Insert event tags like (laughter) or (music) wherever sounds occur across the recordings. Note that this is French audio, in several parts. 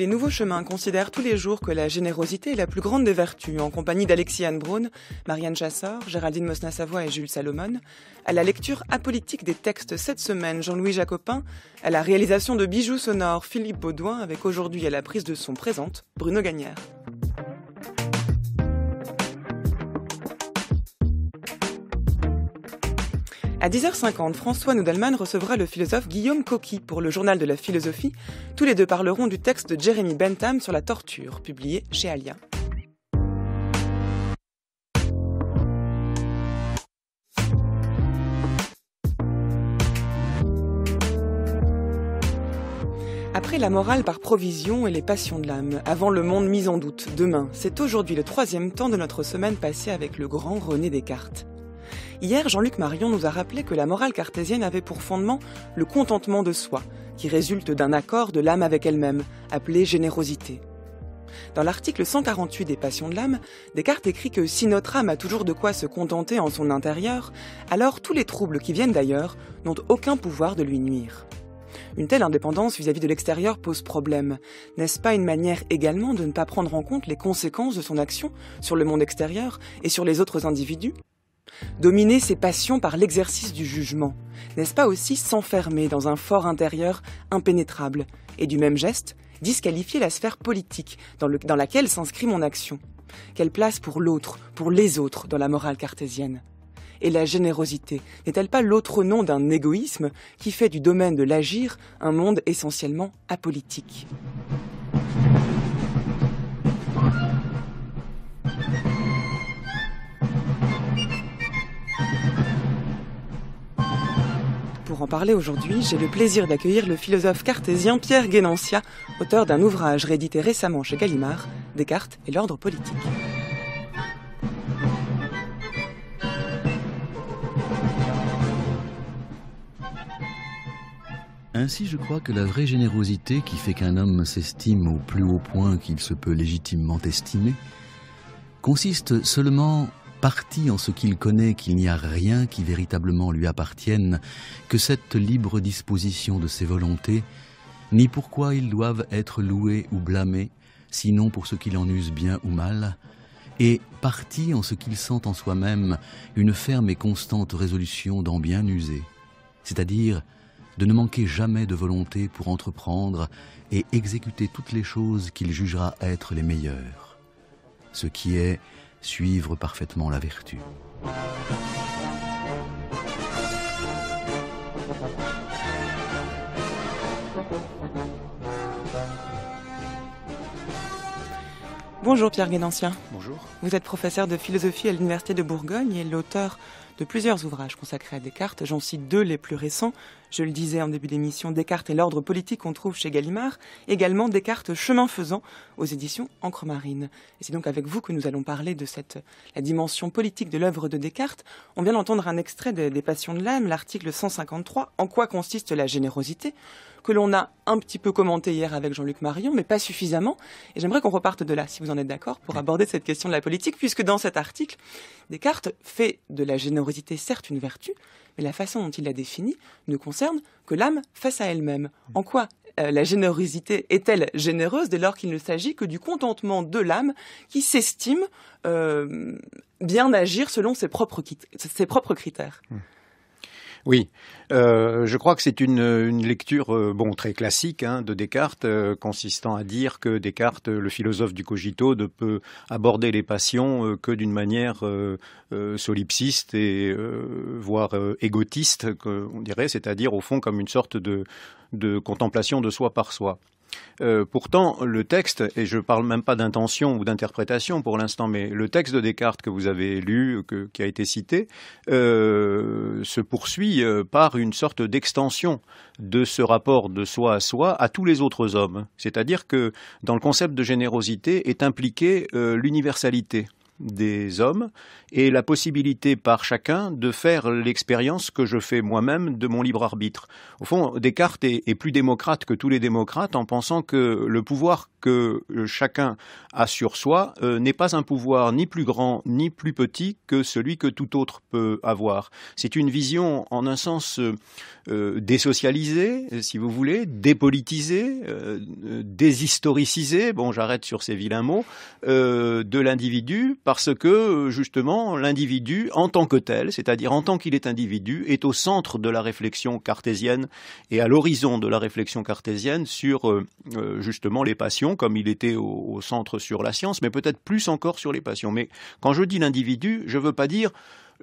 Les Nouveaux Chemins considèrent tous les jours que la générosité est la plus grande des vertus, en compagnie Anne Braun, Marianne Chassard, Géraldine Mosna-Savoie et Jules Salomon. À la lecture apolitique des textes cette semaine, Jean-Louis Jacopin. À la réalisation de bijoux sonores, Philippe Baudouin, avec aujourd'hui à la prise de son présente, Bruno Gagnère. À 10h50, François Noudelman recevra le philosophe Guillaume Coqui pour le journal de la philosophie. Tous les deux parleront du texte de Jeremy Bentham sur la torture, publié chez Alia. Après la morale par provision et les passions de l'âme, avant le monde mis en doute, demain, c'est aujourd'hui le troisième temps de notre semaine passée avec le grand René Descartes. Hier, Jean-Luc Marion nous a rappelé que la morale cartésienne avait pour fondement le contentement de soi, qui résulte d'un accord de l'âme avec elle-même, appelé générosité. Dans l'article 148 des Passions de l'âme, Descartes écrit que si notre âme a toujours de quoi se contenter en son intérieur, alors tous les troubles qui viennent d'ailleurs n'ont aucun pouvoir de lui nuire. Une telle indépendance vis-à-vis de l'extérieur pose problème. N'est-ce pas une manière également de ne pas prendre en compte les conséquences de son action sur le monde extérieur et sur les autres individus Dominer ses passions par l'exercice du jugement, n'est-ce pas aussi s'enfermer dans un fort intérieur impénétrable et du même geste disqualifier la sphère politique dans, laquelle s'inscrit mon action Quelle place pour l'autre, pour les autres dans la morale cartésienne et la générosité n'est-elle pas l'autre nom d'un égoïsme qui fait du domaine de l'agir un monde essentiellement apolitique Pour en parler aujourd'hui, j'ai le plaisir d'accueillir le philosophe cartésien Pierre Guénantia, auteur d'un ouvrage réédité récemment chez Gallimard, Descartes et l'ordre politique. Ainsi, je crois que la vraie générosité qui fait qu'un homme s'estime au plus haut point qu'il se peut légitimement estimer consiste seulement parti en ce qu'il connaît qu'il n'y a rien qui véritablement lui appartienne que cette libre disposition de ses volontés, ni pourquoi ils doivent être loués ou blâmés, sinon pour ce qu'il en use bien ou mal, et parti en ce qu'il sent en soi-même une ferme et constante résolution d'en bien user, c'est-à-dire de ne manquer jamais de volonté pour entreprendre et exécuter toutes les choses qu'il jugera être les meilleures. Ce qui est suivre parfaitement la vertu. Bonjour Pierre Guénancien. Bonjour. Vous êtes professeur de philosophie à l'Université de Bourgogne et l'auteur de plusieurs ouvrages consacrés à Descartes. J'en cite deux les plus récents. Je le disais en début d'émission, Descartes et l'ordre politique qu'on trouve chez Gallimard. Également Descartes chemin faisant aux éditions Encre Marine. Et c'est donc avec vous que nous allons parler de cette, la dimension politique de l'œuvre de Descartes. On vient d'entendre un extrait des Passions de l'âme, l'article 153, En quoi consiste la générosité que l'on a un petit peu commenté hier avec Jean-Luc Marion, mais pas suffisamment. Et j'aimerais qu'on reparte de là, si vous en êtes d'accord, pour aborder cette question de la politique, puisque dans cet article, Descartes fait de la générosité certes une vertu, mais la façon dont il la définit ne concerne que l'âme face à elle-même. Mmh. En quoi euh, la générosité est-elle généreuse dès lors qu'il ne s'agit que du contentement de l'âme qui s'estime euh, bien agir selon ses propres, critères mmh. Oui, euh, je crois que c'est une, lecture euh, bon très classique hein, de Descartes, euh, consistant à dire que Descartes, le philosophe du cogito, ne peut aborder les passions que d'une manière solipsiste et voire égotiste, on dirait, c'est-à-dire au fond comme une sorte de contemplation de soi par soi. Euh, pourtant, le texte, et je ne parle même pas d'intention ou d'interprétation pour l'instant, mais le texte de Descartes que vous avez lu, qui a été cité, euh, se poursuit euh, par une sorte d'extension de ce rapport de soi à soi à tous les autres hommes. C'est-à-dire que dans le concept de générosité est impliquée l'universalité des hommes et la possibilité par chacun de faire l'expérience que je fais moi-même de mon libre arbitre. Au fond, Descartes est, est plus démocrate que tous les démocrates en pensant que le pouvoir que euh, chacun a sur soi euh, n'est pas un pouvoir ni plus grand ni plus petit que celui que tout autre peut avoir. C'est une vision en un sens euh, désocialisée, si vous voulez, dépolitisée, déshistoricisée, bon j'arrête sur ces vilains mots, de l'individu parce que justement l'individu en tant que tel, c'est-à-dire en tant qu'il est individu, est au centre de la réflexion cartésienne et à l'horizon de la réflexion cartésienne sur justement les passions comme il était au, au centre sur la science, mais peut-être plus encore sur les passions. Mais quand je dis l'individu, je ne veux pas dire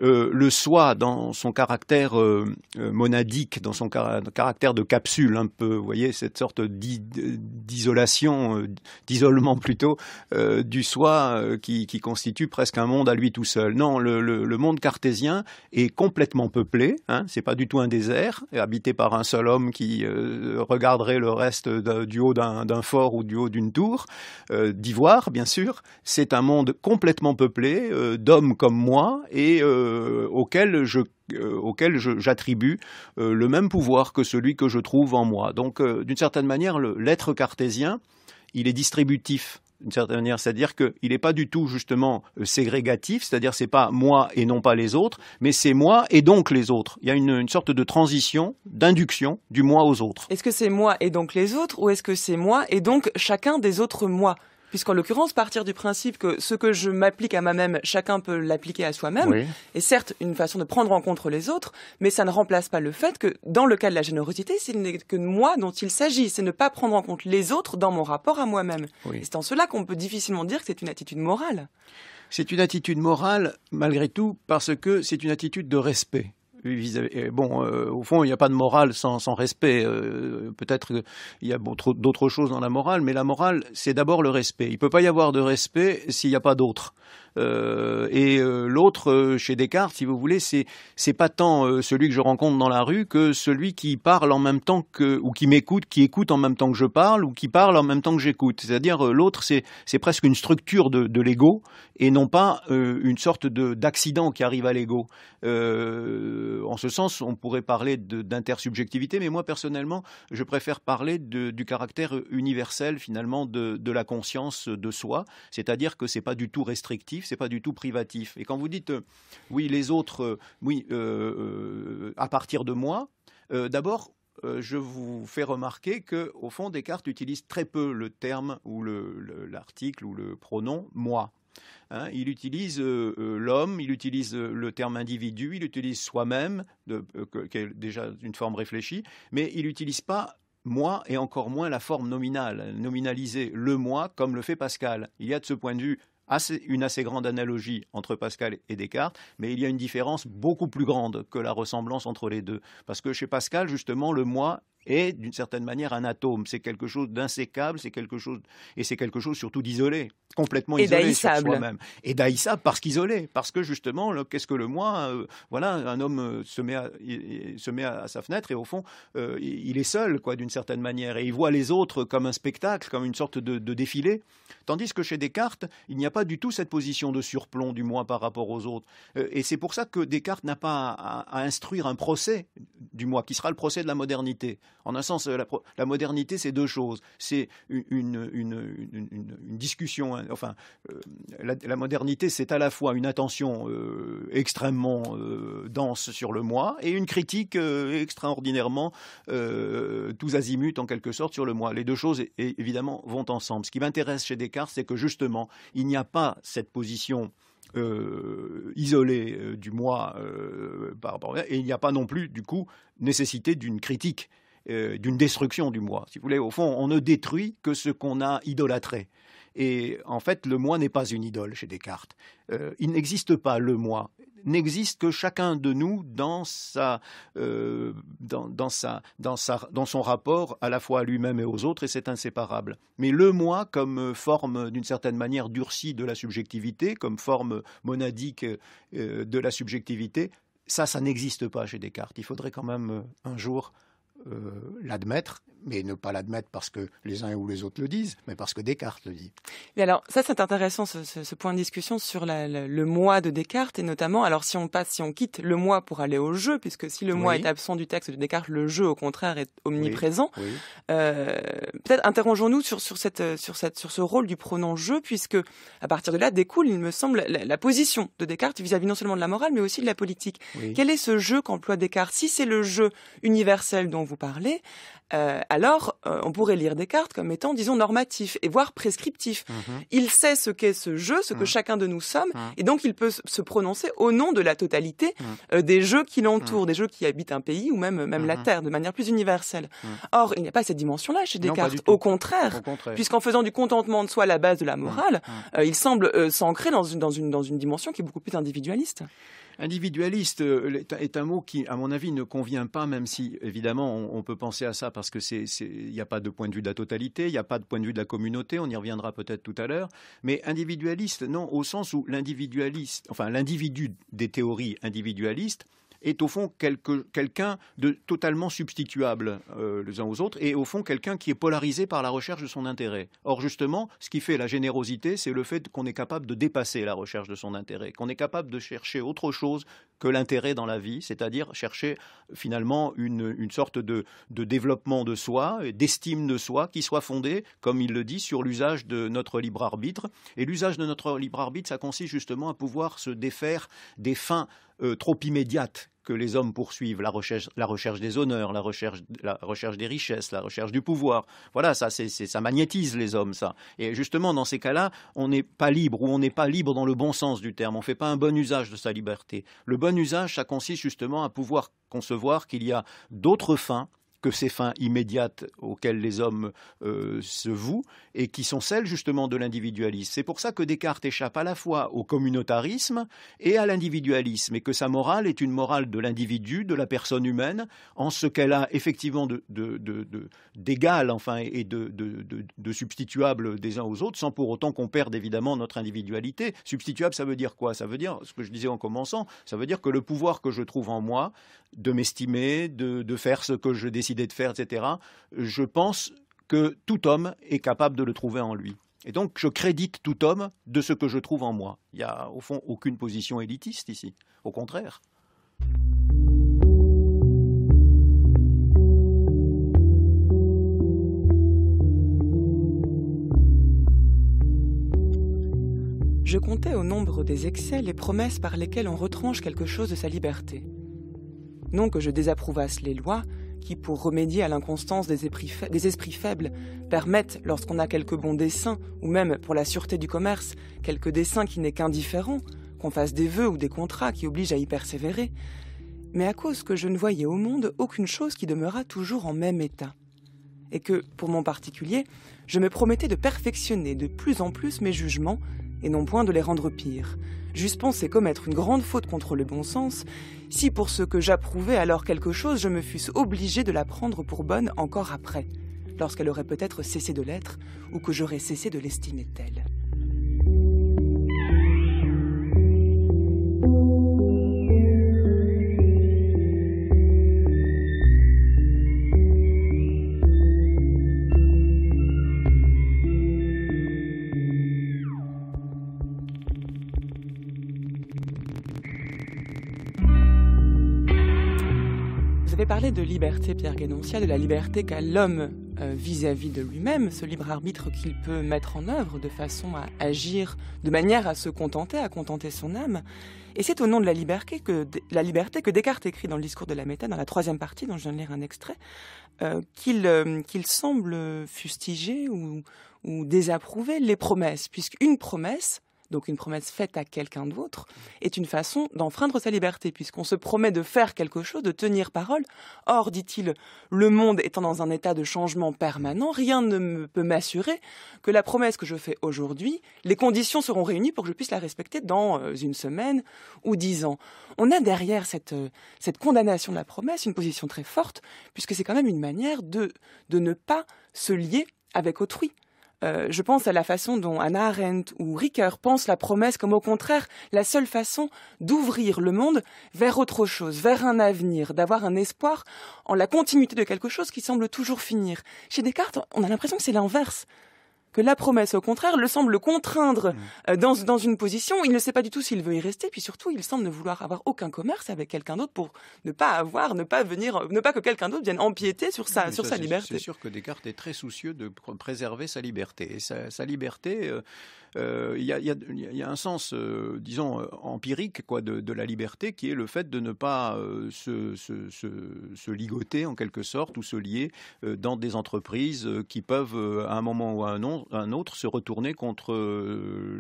euh, le soi dans son caractère euh, euh, monadique, dans son caractère de capsule, un peu, vous voyez, cette sorte d'isolation, d'isolement plutôt, du soi qui, constitue presque un monde à lui tout seul. Non, le, monde cartésien est complètement peuplé, hein, c'est pas du tout un désert, habité par un seul homme qui regarderait le reste du haut d'un fort ou du haut d'une tour, d'ivoire, bien sûr. C'est un monde complètement peuplé d'hommes comme moi et euh, auquel euh, auquel j'attribue euh, le même pouvoir que celui que je trouve en moi. Donc, d'une certaine manière, l'être cartésien, il est distributif d'une certaine manière, c'est-à-dire qu'il n'est pas du tout justement ségrégatif, c'est-à-dire ce n'est pas moi et non pas les autres, mais c'est moi et donc les autres. Il y a une sorte de transition, d'induction du moi aux autres. Est-ce que c'est moi et donc les autres, ou est-ce que c'est moi et donc chacun des autres moi Puisqu'en l'occurrence, partir du principe que ce que je m'applique à moi-même, chacun peut l'appliquer à soi-même, est certes une façon de prendre en compte les autres, mais ça ne remplace pas le fait que, dans le cas de la générosité, c'est que moi dont il s'agit, c'est ne pas prendre en compte les autres dans mon rapport à moi-même. C'est en cela qu'on peut difficilement dire que c'est une attitude morale. C'est une attitude morale, malgré tout, parce que c'est une attitude de respect bon, euh, au fond, il n'y a pas de morale sans, respect. Euh, peut-être qu'il y a d'autres choses dans la morale, mais la morale, c'est d'abord le respect. Il ne peut pas y avoir de respect s'il n'y a pas d'autre. Euh, et euh, l'autre, euh, chez Descartes, si vous voulez, c'est c'est pas tant celui que je rencontre dans la rue que celui qui parle en même temps que ou qui m'écoute, qui écoute en même temps que je parle ou qui parle en même temps que j'écoute. C'est-à-dire l'autre, c'est c'est presque une structure de, l'ego et non pas une sorte de d'accident qui arrive à l'ego. en ce sens, on pourrait parler d'intersubjectivité, mais moi personnellement, je préfère parler du caractère universel finalement de, de la conscience de soi, c'est-à-dire que c'est pas du tout restrictif c'est pas du tout privatif. Et quand vous dites, euh, oui, les autres, euh, oui, euh, à partir de moi, d'abord, je vous fais remarquer que, au fond, Descartes utilise très peu le terme ou l'article ou le pronom moi. Hein il utilise l'homme, il utilise le terme individu, il utilise soi-même, qui est déjà une forme réfléchie, mais il n'utilise pas moi et encore moins la forme nominale, nominaliser le moi comme le fait Pascal. Il y a de ce point de vue une assez grande analogie entre Pascal et Descartes, mais il y a une différence beaucoup plus grande que la ressemblance entre les deux. Parce que chez Pascal, justement, le moi est d'une certaine manière un atome. C'est quelque chose d'insécable, c'est quelque chose et c'est quelque chose surtout d'isolé, complètement isolé sur soi-même et d'haïssable parce qu'isolé, parce que justement, qu'est-ce que le moi euh, Voilà, un homme euh, se met à, sa fenêtre et au fond, euh, il est seul, quoi, d'une certaine manière, et il voit les autres comme un spectacle, comme une sorte de, défilé, tandis que chez Descartes, il n'y a pas du tout cette position de surplomb du moi par rapport aux autres, et c'est pour ça que Descartes n'a pas à instruire un procès du moi qui sera le procès de la modernité. En un sens, la, modernité, c'est deux choses. C'est une, discussion. Hein, enfin, euh, la, modernité, c'est à la fois une attention euh, extrêmement euh, dense sur le moi et une critique extraordinairement tous azimuts, en quelque sorte, sur le moi. Les deux choses, évidemment, vont ensemble. Ce qui m'intéresse chez Descartes, c'est que justement, il n'y a pas cette position isolée du moi par rapport à... et il n'y a pas non plus du coup nécessité d'une critique euh, d'une destruction du moi. Si vous voulez, au fond, on ne détruit que ce qu'on a idolâtré. Et en fait, le moi n'est pas une idole chez Descartes. Euh, il n'existe pas le moi n'existe que chacun de nous euh, dans son rapport à la fois à lui-même et aux autres, et c'est inséparable. Mais le moi, comme forme d'une certaine manière durcie de la subjectivité, comme forme monadique de la subjectivité, ça, ça n'existe pas chez Descartes. Il faudrait quand même un jour euh, l'admettre mais ne pas l'admettre parce que les uns ou les autres le disent, mais parce que Descartes le dit. Et alors, ça, c'est intéressant, ce, point de discussion sur le, moi de Descartes, et notamment, alors si on passe, si on quitte le moi pour aller au jeu, puisque si le moi est absent du texte de Descartes, le jeu, au contraire, est omniprésent, euh, peut-être interrogeons-nous sur, ce rôle du pronom jeu, puisque à partir de là découle, il me semble, la, position de Descartes vis à -vis non seulement de la morale, mais aussi de la politique. Quel est ce jeu qu'emploie Descartes Si c'est le jeu universel dont vous parlez, euh, alors euh, on pourrait lire Descartes comme étant, disons, normatif et voire prescriptif. Mhm. Il sait ce qu'est ce jeu, ce que mhm. chacun de nous sommes, mhm. et donc il peut se prononcer au nom de la totalité euh, des jeux qui l'entourent, des jeux qui habitent un pays ou même, même la Terre, de manière plus universelle. Or, il n'y a pas cette dimension-là chez Descartes. au, contraire, puisqu'en faisant du contentement de soi la base de la morale, il semble s'ancrer dans une, dans, une, dans une dimension qui est beaucoup plus individualiste. Individualiste euh, est un mot qui, à mon avis, ne convient pas, même si, évidemment, on, peut penser à ça parce que il n'y a pas de point de vue de la totalité, il n'y a pas de point de vue de la communauté, on y reviendra peut-être tout à l'heure. Mais individualiste, non, au sens où l'individualiste, enfin l'individu des théories individualistes, est au fond quelqu'un de totalement substituable euh, les uns aux autres et au fond quelqu'un qui est polarisé par la recherche de son intérêt. Or justement, ce qui fait la générosité, c'est le fait qu'on est capable de dépasser la recherche de son intérêt, qu'on est capable de chercher autre chose que l'intérêt dans la vie, c'est-à-dire chercher finalement une, sorte de, de, développement de soi, d'estime de soi qui soit fondée, comme il le dit, sur l'usage de notre libre arbitre. Et l'usage de notre libre arbitre, ça consiste justement à pouvoir se défaire des fins euh, trop immédiate que les hommes poursuivent, la recherche, des honneurs, la recherche, des richesses, la recherche du pouvoir. Voilà, ça, c'est, ça magnétise les hommes, ça. Et justement, dans ces cas-là, on n'est pas libre, ou on n'est pas libre dans le bon sens du terme, on ne fait pas un bon usage de sa liberté. Le bon usage, ça consiste justement à pouvoir concevoir qu'il y a d'autres fins que ces fins immédiates auxquelles les hommes euh, se vouent et qui sont celles justement de l'individualisme. C'est pour ça que Descartes échappe à la fois au communautarisme et à l'individualisme et que sa morale est une morale de l'individu, de la personne humaine, en ce qu'elle a effectivement d'égal de, de, enfin, et de, substituable des uns aux autres, sans pour autant qu'on perde évidemment notre individualité. Substituable, ça veut dire quoi Ça veut dire, ce que je disais en commençant, ça veut dire que le pouvoir que je trouve en moi de m'estimer, de faire ce que je décide, de faire, etc., je pense que tout homme est capable de le trouver en lui. Et donc, je crédite tout homme de ce que je trouve en moi. Il n'y a, au fond, aucune position élitiste ici. Au contraire. Je comptais au nombre des excès les promesses par lesquelles on retranche quelque chose de sa liberté. Non que je désapprouvasse les lois, qui, pour remédier à l'inconstance des, esprits faibles, permettent, lorsqu'on a quelques bons dessins, ou même pour la sûreté du commerce, quelques dessins qui n'est qu'indifférent, qu'on fasse des vœux ou des contrats qui obligent à y persévérer, mais à cause que je ne voyais au monde aucune chose qui demeurât toujours en même état. Et que, pour mon particulier, je me promettais de perfectionner de plus en plus mes jugements, et non point de les rendre pires J'eusse pensé commettre une grande faute contre le bon sens, si pour ce que j'approuvais alors quelque chose, je me fusse obligé de la prendre pour bonne encore après, lorsqu'elle aurait peut-être cessé de l'être, ou que j'aurais cessé de l'estimer telle. de liberté, Pierre Guénoncia, de la liberté qu'a l'homme euh, vis-à-vis de lui-même, ce libre arbitre qu'il peut mettre en œuvre de façon à agir, de manière à se contenter, à contenter son âme. Et c'est au nom de la liberté, que, la liberté que Descartes écrit dans le discours de la méta, dans la troisième partie, dont je viens de lire un extrait, euh, euh, qu'il semble fustiger ou, ou désapprouver les promesses, puisqu'une promesse, donc une promesse faite à quelqu'un d'autre, est une façon d'enfreindre sa liberté, puisqu'on se promet de faire quelque chose, de tenir parole. Or, dit-il, le monde étant dans un état de changement permanent, rien ne peut m'assurer que la promesse que je fais aujourd'hui, les conditions seront réunies pour que je puisse la respecter dans euh, une semaine ou dix ans. On a derrière cette, euh, cette condamnation de la promesse une position très forte, puisque c'est quand même une manière de, de ne pas se lier avec autrui. Euh, je pense à la façon dont Anna Arendt ou Ricoeur pensent la promesse comme au contraire la seule façon d'ouvrir le monde vers autre chose, vers un avenir, d'avoir un espoir en la continuité de quelque chose qui semble toujours finir. Chez Descartes, on a l'impression que c'est l'inverse que la promesse, au contraire, le semble contraindre mm. euh, dans, une position. Il ne sait pas du tout s'il veut y rester, puis surtout, il semble ne vouloir avoir aucun commerce avec quelqu'un d'autre pour ne pas avoir, ne pas venir, euh, ne pas que quelqu'un d'autre vienne empiéter sur sa, sur sa liberté. C'est sûr que Descartes est très soucieux de préserver sa liberté. Et sa, liberté, euh, il y, a, un sens, euh, disons, euh, empirique quoi, de, la liberté qui est le fait de ne pas euh, se, ligoter en quelque sorte ou se lier dans des entreprises qui peuvent, à un moment ou à un, un autre, se retourner contre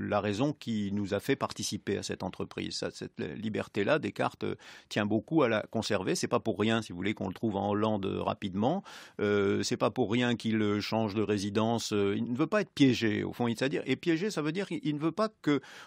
la raison qui nous a fait participer à cette entreprise. cette liberté-là, Descartes tient beaucoup à la conserver. C'est pas pour rien, si vous voulez, qu'on le trouve en Hollande rapidement. C'est pas pour rien qu'il change de résidence. Il ne veut pas être piégé, au fond. C'est-à-dire, et piégé, ça veut dire qu'il ne veut pas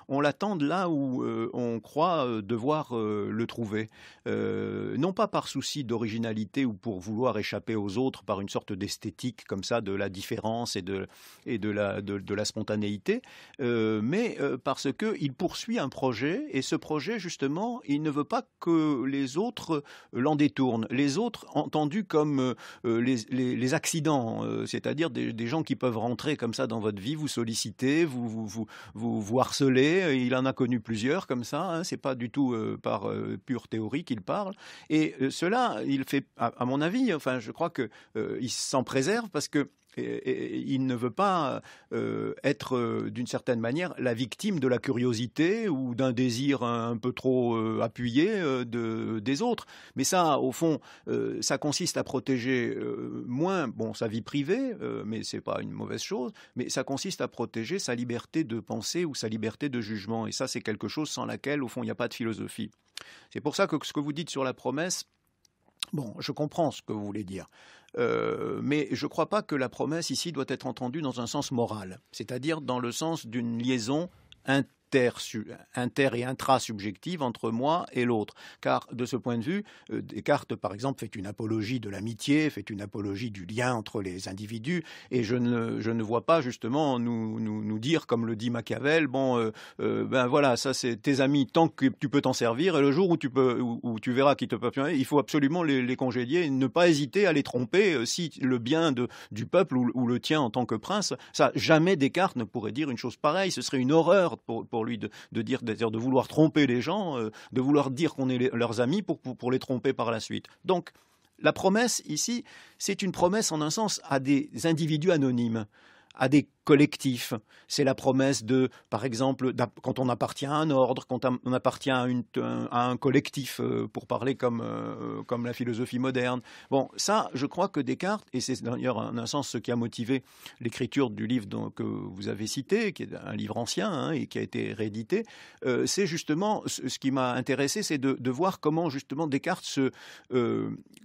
qu'on l'attende là où euh, on croit euh, devoir euh, le trouver. non pas par souci d'originalité ou pour vouloir échapper aux autres par une sorte d'esthétique comme ça de la différence et de, et de, la, de, la spontanéité, mais parce qu'il poursuit un projet et ce projet, justement, il ne veut pas que les autres l'en détournent. Les autres entendus comme les, accidents, c'est-à-dire des, gens qui peuvent rentrer comme ça dans votre vie, vous solliciter, vous vous, vous, Il en a connu plusieurs comme ça. Hein. C'est pas du tout euh, par euh, pure théorie qu'il parle. Et euh, cela, il fait, à, à, mon avis, enfin, je crois qu'il il s'en préserve parce que il ne veut pas euh, être euh, d'une certaine manière la victime de la curiosité ou d'un désir un, peu trop euh, appuyé des autres. Mais ça, au fond, ça consiste à protéger moins, bon, sa vie privée, mais ce n'est pas une mauvaise chose. Mais ça consiste à protéger sa liberté de penser ou sa liberté de jugement. Et ça, c'est quelque chose sans laquelle, au fond, il n'y a pas de philosophie. C'est pour ça que ce que vous dites sur la promesse. Bon, je comprends ce que vous voulez dire. Euh, mais je ne crois pas que la promesse ici doit être entendue dans un sens moral, c'est-à-dire dans le sens d'une liaison interne inter, inter et intra-subjective entre moi et l'autre. Car de ce point de vue, euh, Descartes, par exemple, fait une apologie de l'amitié, fait une apologie du lien entre les individus, et je ne, je ne vois pas justement nous, nous, nous dire, comme le dit Machiavel, bon, euh, euh, ben voilà, ça c'est tes amis tant que tu peux t'en servir, et le jour où tu, peux, où, tu verras qu'ils te peuvent, il faut absolument les, congédier, ne pas hésiter à les tromper si le bien de, du peuple ou, le tien en tant que prince, ça jamais Descartes ne pourrait dire une chose pareille, ce serait une horreur pour lui de, de dire, de vouloir tromper les gens, euh, de vouloir dire qu'on est leurs amis pour les tromper par la suite. Donc, la promesse ici, c'est une promesse en un sens à des individus anonymes, à des collectif. C'est la promesse de, par exemple, quand on appartient à un ordre, quand on appartient à, un collectif, euh, pour parler comme, euh, comme la philosophie moderne. Bon, ça, je crois que Descartes, et c'est d'ailleurs en un sens ce qui a motivé l'écriture du livre que vous avez cité, qui est un livre ancien hein, et qui a été réédité, euh, c'est justement ce, qui m'a intéressé, c'est de, voir comment justement Descartes se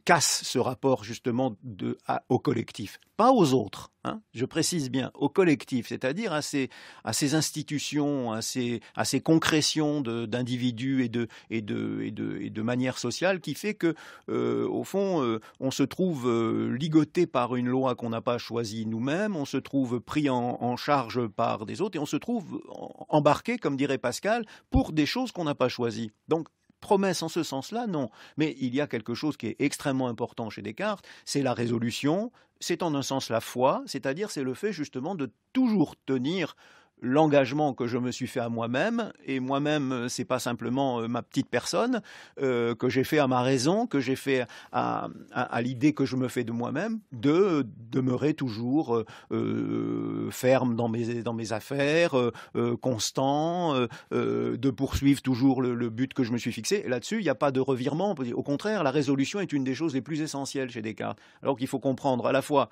casse ce rapport justement de, au collectif, pas aux autres. Hein, je précise bien, au collectif collectif, c'est-à-dire à ces, institutions, à ces, concrétions d'individus et de, et, de, manière sociale qui fait que, euh, au fond, euh, on se trouve euh, ligoté par une loi qu'on n'a pas choisie nous-mêmes, on se trouve pris en, en, charge par des autres et on se trouve embarqué, comme dirait Pascal, pour des choses qu'on n'a pas choisies. Donc promesse en ce sens-là, non. Mais il y a quelque chose qui est extrêmement important chez Descartes, c'est la résolution, c'est en un sens la foi, c'est-à-dire c'est le fait justement de toujours tenir l'engagement que je me suis fait à moi-même. Et moi-même, euh, ce n'est pas simplement euh, ma petite personne euh, que j'ai fait à ma raison, que j'ai fait à, l'idée que je me fais de moi-même, de demeurer toujours ferme dans mes, affaires, constant, de poursuivre toujours le, le, but que je me suis fixé. Là-dessus, il n'y a pas de revirement. Au contraire, la résolution est une des choses les plus essentielles chez Descartes. Alors qu'il faut comprendre à la fois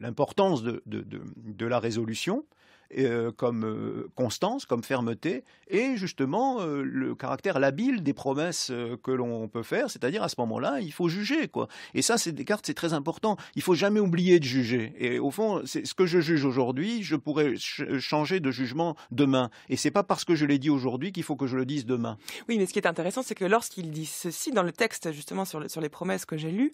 l'importance de, la résolution euh, comme euh, constance, comme fermeté, et justement euh, le caractère labile des promesses que l'on peut faire, c'est-à-dire à ce moment-là, il faut juger. quoi. Et ça, c'est Descartes, c'est très important. Il faut jamais oublier de juger. Et au fond, c'est ce que je juge aujourd'hui, je pourrais changer de jugement demain. Et c'est pas parce que je l'ai dit aujourd'hui qu'il faut que je le dise demain. Oui, mais ce qui est intéressant, c'est que lorsqu'il dit ceci dans le texte, justement, sur, sur les promesses que j'ai lues,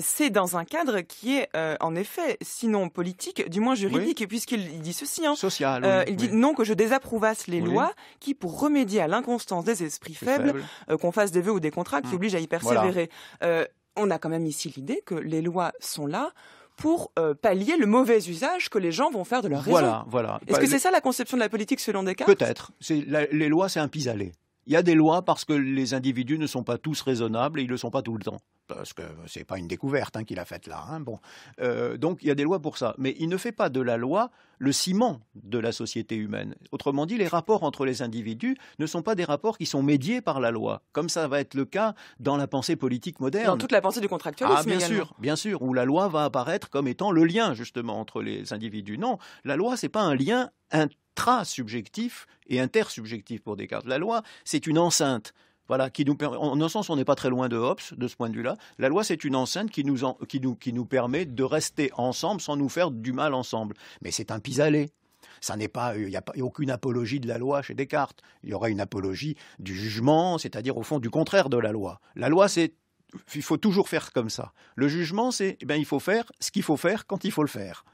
c'est dans un cadre qui est, en effet, sinon politique, du moins juridique, puisqu'il dit ceci. Hein, euh, il dit non que je désapprouvasse les lois qui, pour remédier à l'inconstance des esprits faibles, euh, qu'on fasse des vœux ou des contrats qui mm. obligent à y persévérer. Euh, on a quand même ici l'idée que les lois sont là pour pallier le mauvais usage que les gens vont faire de leur raison. Voilà, Est-ce que c'est ça la conception de la politique selon Descartes Peut-être. Les lois, c'est un pis-aller il y a des lois parce que les individus ne sont pas tous raisonnables et ils ne le sont pas tout le temps. Parce que ce n'est pas une découverte hein, qu'il a faite là. Hein, bon. Euh, donc il y a des lois pour ça. Mais il ne fait pas de la loi le ciment de la société humaine. Autrement dit, les rapports entre les individus ne sont pas des rapports qui sont médiés par la loi, comme ça va être le cas dans la pensée politique moderne. Dans toute la pensée du contractualisme. Ah, bien sûr, bien sûr, où la loi va apparaître comme étant le lien justement entre les individus. Non, la loi n'est pas un lien tra-subjectif et intersubjectif pour Descartes. La loi, c'est une enceinte. Voilà, qui nous en un sens, on n'est pas très loin de Hobbes de ce point de vue-là. La loi, c'est une enceinte qui nous, qui, nous, qui nous permet de rester ensemble sans nous faire du mal ensemble. Mais c'est un pis-aller. Ça n'est pas, il n'y a, aucune apologie de la loi chez Descartes. Il y aura une apologie du jugement, c'est-à-dire au fond du contraire de la loi. La loi, c'est il faut toujours faire comme ça. Le jugement, c'est eh il faut faire ce qu'il faut faire quand il faut le faire.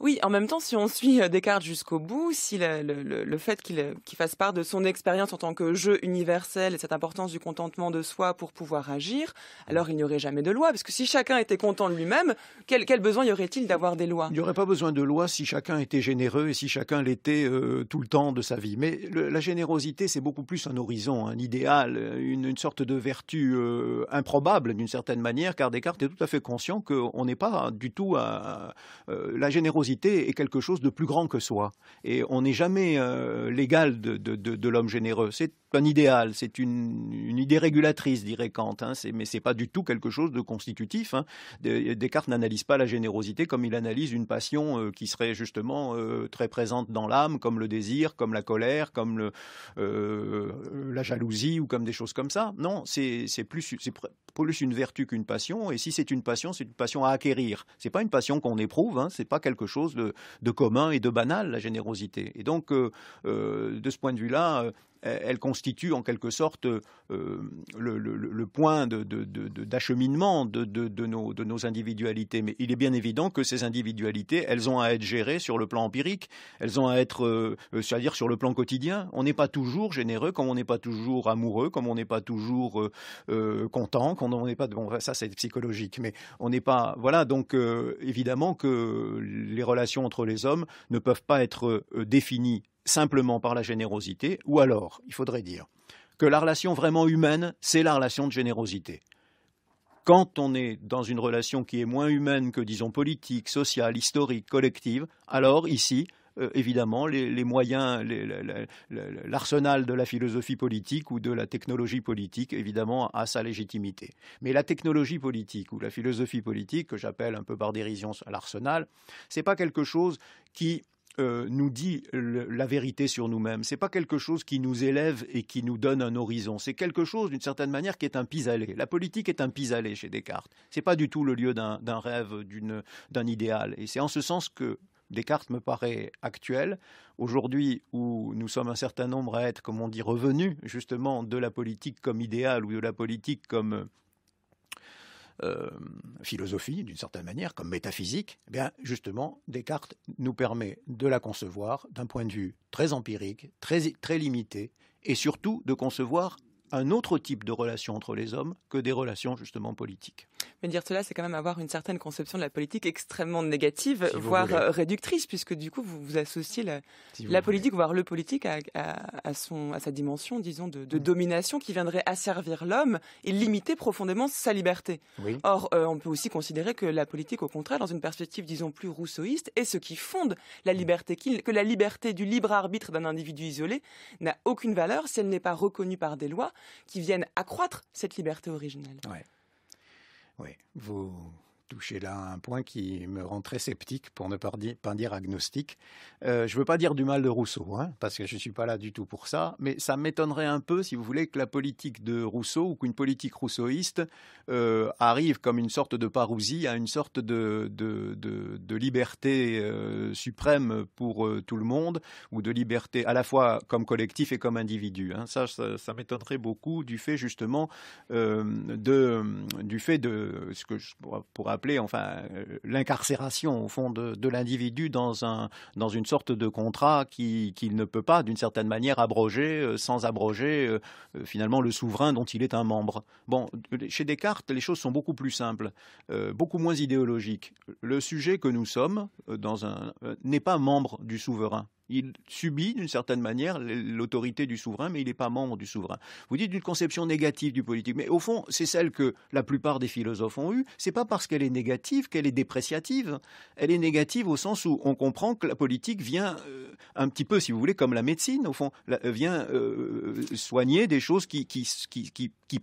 Oui, en même temps, si on suit euh, Descartes jusqu'au bout, si le, fait euh, qu'il fasse part de son expérience en tant que jeu universel et cette importance du contentement de soi pour pouvoir agir, alors il n'y aurait jamais de loi. Parce que si chacun était content de lui-même, quel, quel, besoin y aurait-il d'avoir des lois Il n'y aurait pas besoin de loi si chacun était généreux et si chacun l'était euh, tout le temps de sa vie. Mais la générosité, c'est beaucoup plus un horizon, un idéal, une, une sorte de vertu improbable d'une certaine manière, car Descartes est tout à fait conscient qu'on n'est pas du tout à... la générosité est quelque chose de plus grand que soi. Et on n'est jamais euh, l'égal de, l'homme généreux. C'est un idéal, c'est une, idée régulatrice, dirait Kant. Hein. mais ce n'est pas du tout quelque chose de constitutif. Hein. Descartes n'analyse pas la générosité comme il analyse une passion euh, qui serait justement euh, très présente dans l'âme, comme le désir, comme la colère, comme le, la jalousie ou comme des choses comme ça. Non, c'est plus, plus une vertu qu'une passion. Et si c'est une passion, c'est une passion à acquérir. C'est pas une passion qu'on éprouve. Hein, c'est pas quelque chose de, commun et de banal, la générosité. Et donc, euh, euh, de ce point de vue-là, euh, euh, elle constitue en quelque sorte euh, le, point d'acheminement de, nos, individualités. Mais il est bien évident que ces individualités, elles ont à être gérées sur le plan empirique, elles ont à être, euh, c'est-à-dire sur le plan quotidien. On n'est pas toujours généreux, comme on n'est pas toujours amoureux, comme on n'est pas toujours content, quand on n'est pas. Bon, ça c'est psychologique, mais on n'est pas. Voilà, donc évidemment que les relations entre les hommes ne peuvent pas être définies simplement par la générosité, ou alors, il faudrait dire, que la relation vraiment humaine, c'est la relation de générosité. Quand on est dans une relation qui est moins humaine que, disons, politique, sociale, historique, collective, alors ici, euh, évidemment, les, moyens, l'arsenal de la philosophie politique ou de la technologie politique, évidemment, a sa légitimité. Mais la technologie politique ou la philosophie politique, que j'appelle un peu par dérision l'arsenal, n'est pas quelque chose qui euh, nous dit la vérité sur nous-mêmes. Ce n'est pas quelque chose qui nous élève et qui nous donne un horizon. C'est quelque chose, d'une certaine manière, qui est un pis-aller. La politique est un pis-aller chez Descartes. n'est pas du tout le lieu d'un rêve, d'un idéal. Et c'est en ce sens que Descartes me paraît actuel. Aujourd'hui, où nous sommes un certain nombre à être, comme on dit, revenus justement de la politique comme idéal ou de la politique comme euh, philosophie, d'une certaine manière, comme métaphysique, eh bien justement, Descartes nous permet de la concevoir d'un point de vue très empirique, très, très limité, et surtout de concevoir un autre type de relation entre les hommes que des relations justement politiques. Mais dire cela, c'est quand même avoir une certaine conception de la politique extrêmement négative, voire euh, réductrice, puisque du coup, vous, vous associez la, politique, voire le politique, à, son, à sa dimension, disons, de, mm. domination qui viendrait asservir l'homme et limiter profondément sa liberté. Or, euh, on peut aussi considérer que la politique, au contraire, dans une perspective, disons, plus rousseauiste, est ce qui fonde la mm. liberté, que la liberté du libre arbitre d'un individu isolé n'a aucune valeur si elle n'est pas reconnue par des lois qui viennent accroître cette liberté originelle. Oui, vous toucher là un point qui me rend très sceptique, pour ne pas dire, agnostique. Euh, je ne veux pas dire du mal de Rousseau, hein, parce que je ne suis pas là du tout pour ça, mais ça m'étonnerait un peu, si vous voulez, que la politique de Rousseau ou qu'une politique rousseauiste euh, arrive comme une sorte de parousie à une sorte de, de, liberté euh, suprême pour tout le monde, ou de liberté à la fois comme collectif et comme individu. Hein. Ça, ça, m'étonnerait beaucoup du fait justement de, du fait de ce que je pourrais appeler enfin euh, l'incarcération au fond de, l'individu dans, une sorte de contrat qu'il ne peut pas d'une certaine manière abroger euh, sans abroger euh, finalement le souverain dont il est un membre. Bon, chez Descartes, les choses sont beaucoup plus simples, beaucoup moins idéologiques. Le sujet que nous sommes n'est pas membre du souverain. Il subit d'une certaine manière l'autorité du souverain, mais il n'est pas membre du souverain. Vous dites une conception négative du politique, mais au fond, c'est celle que la plupart des philosophes ont eue. C'est pas parce qu'elle est négative qu'elle est dépréciative. Elle est négative au sens où on comprend que la politique vient euh, un petit peu, si vous voulez, comme la médecine, au fond, euh, vient euh, soigner des choses qui,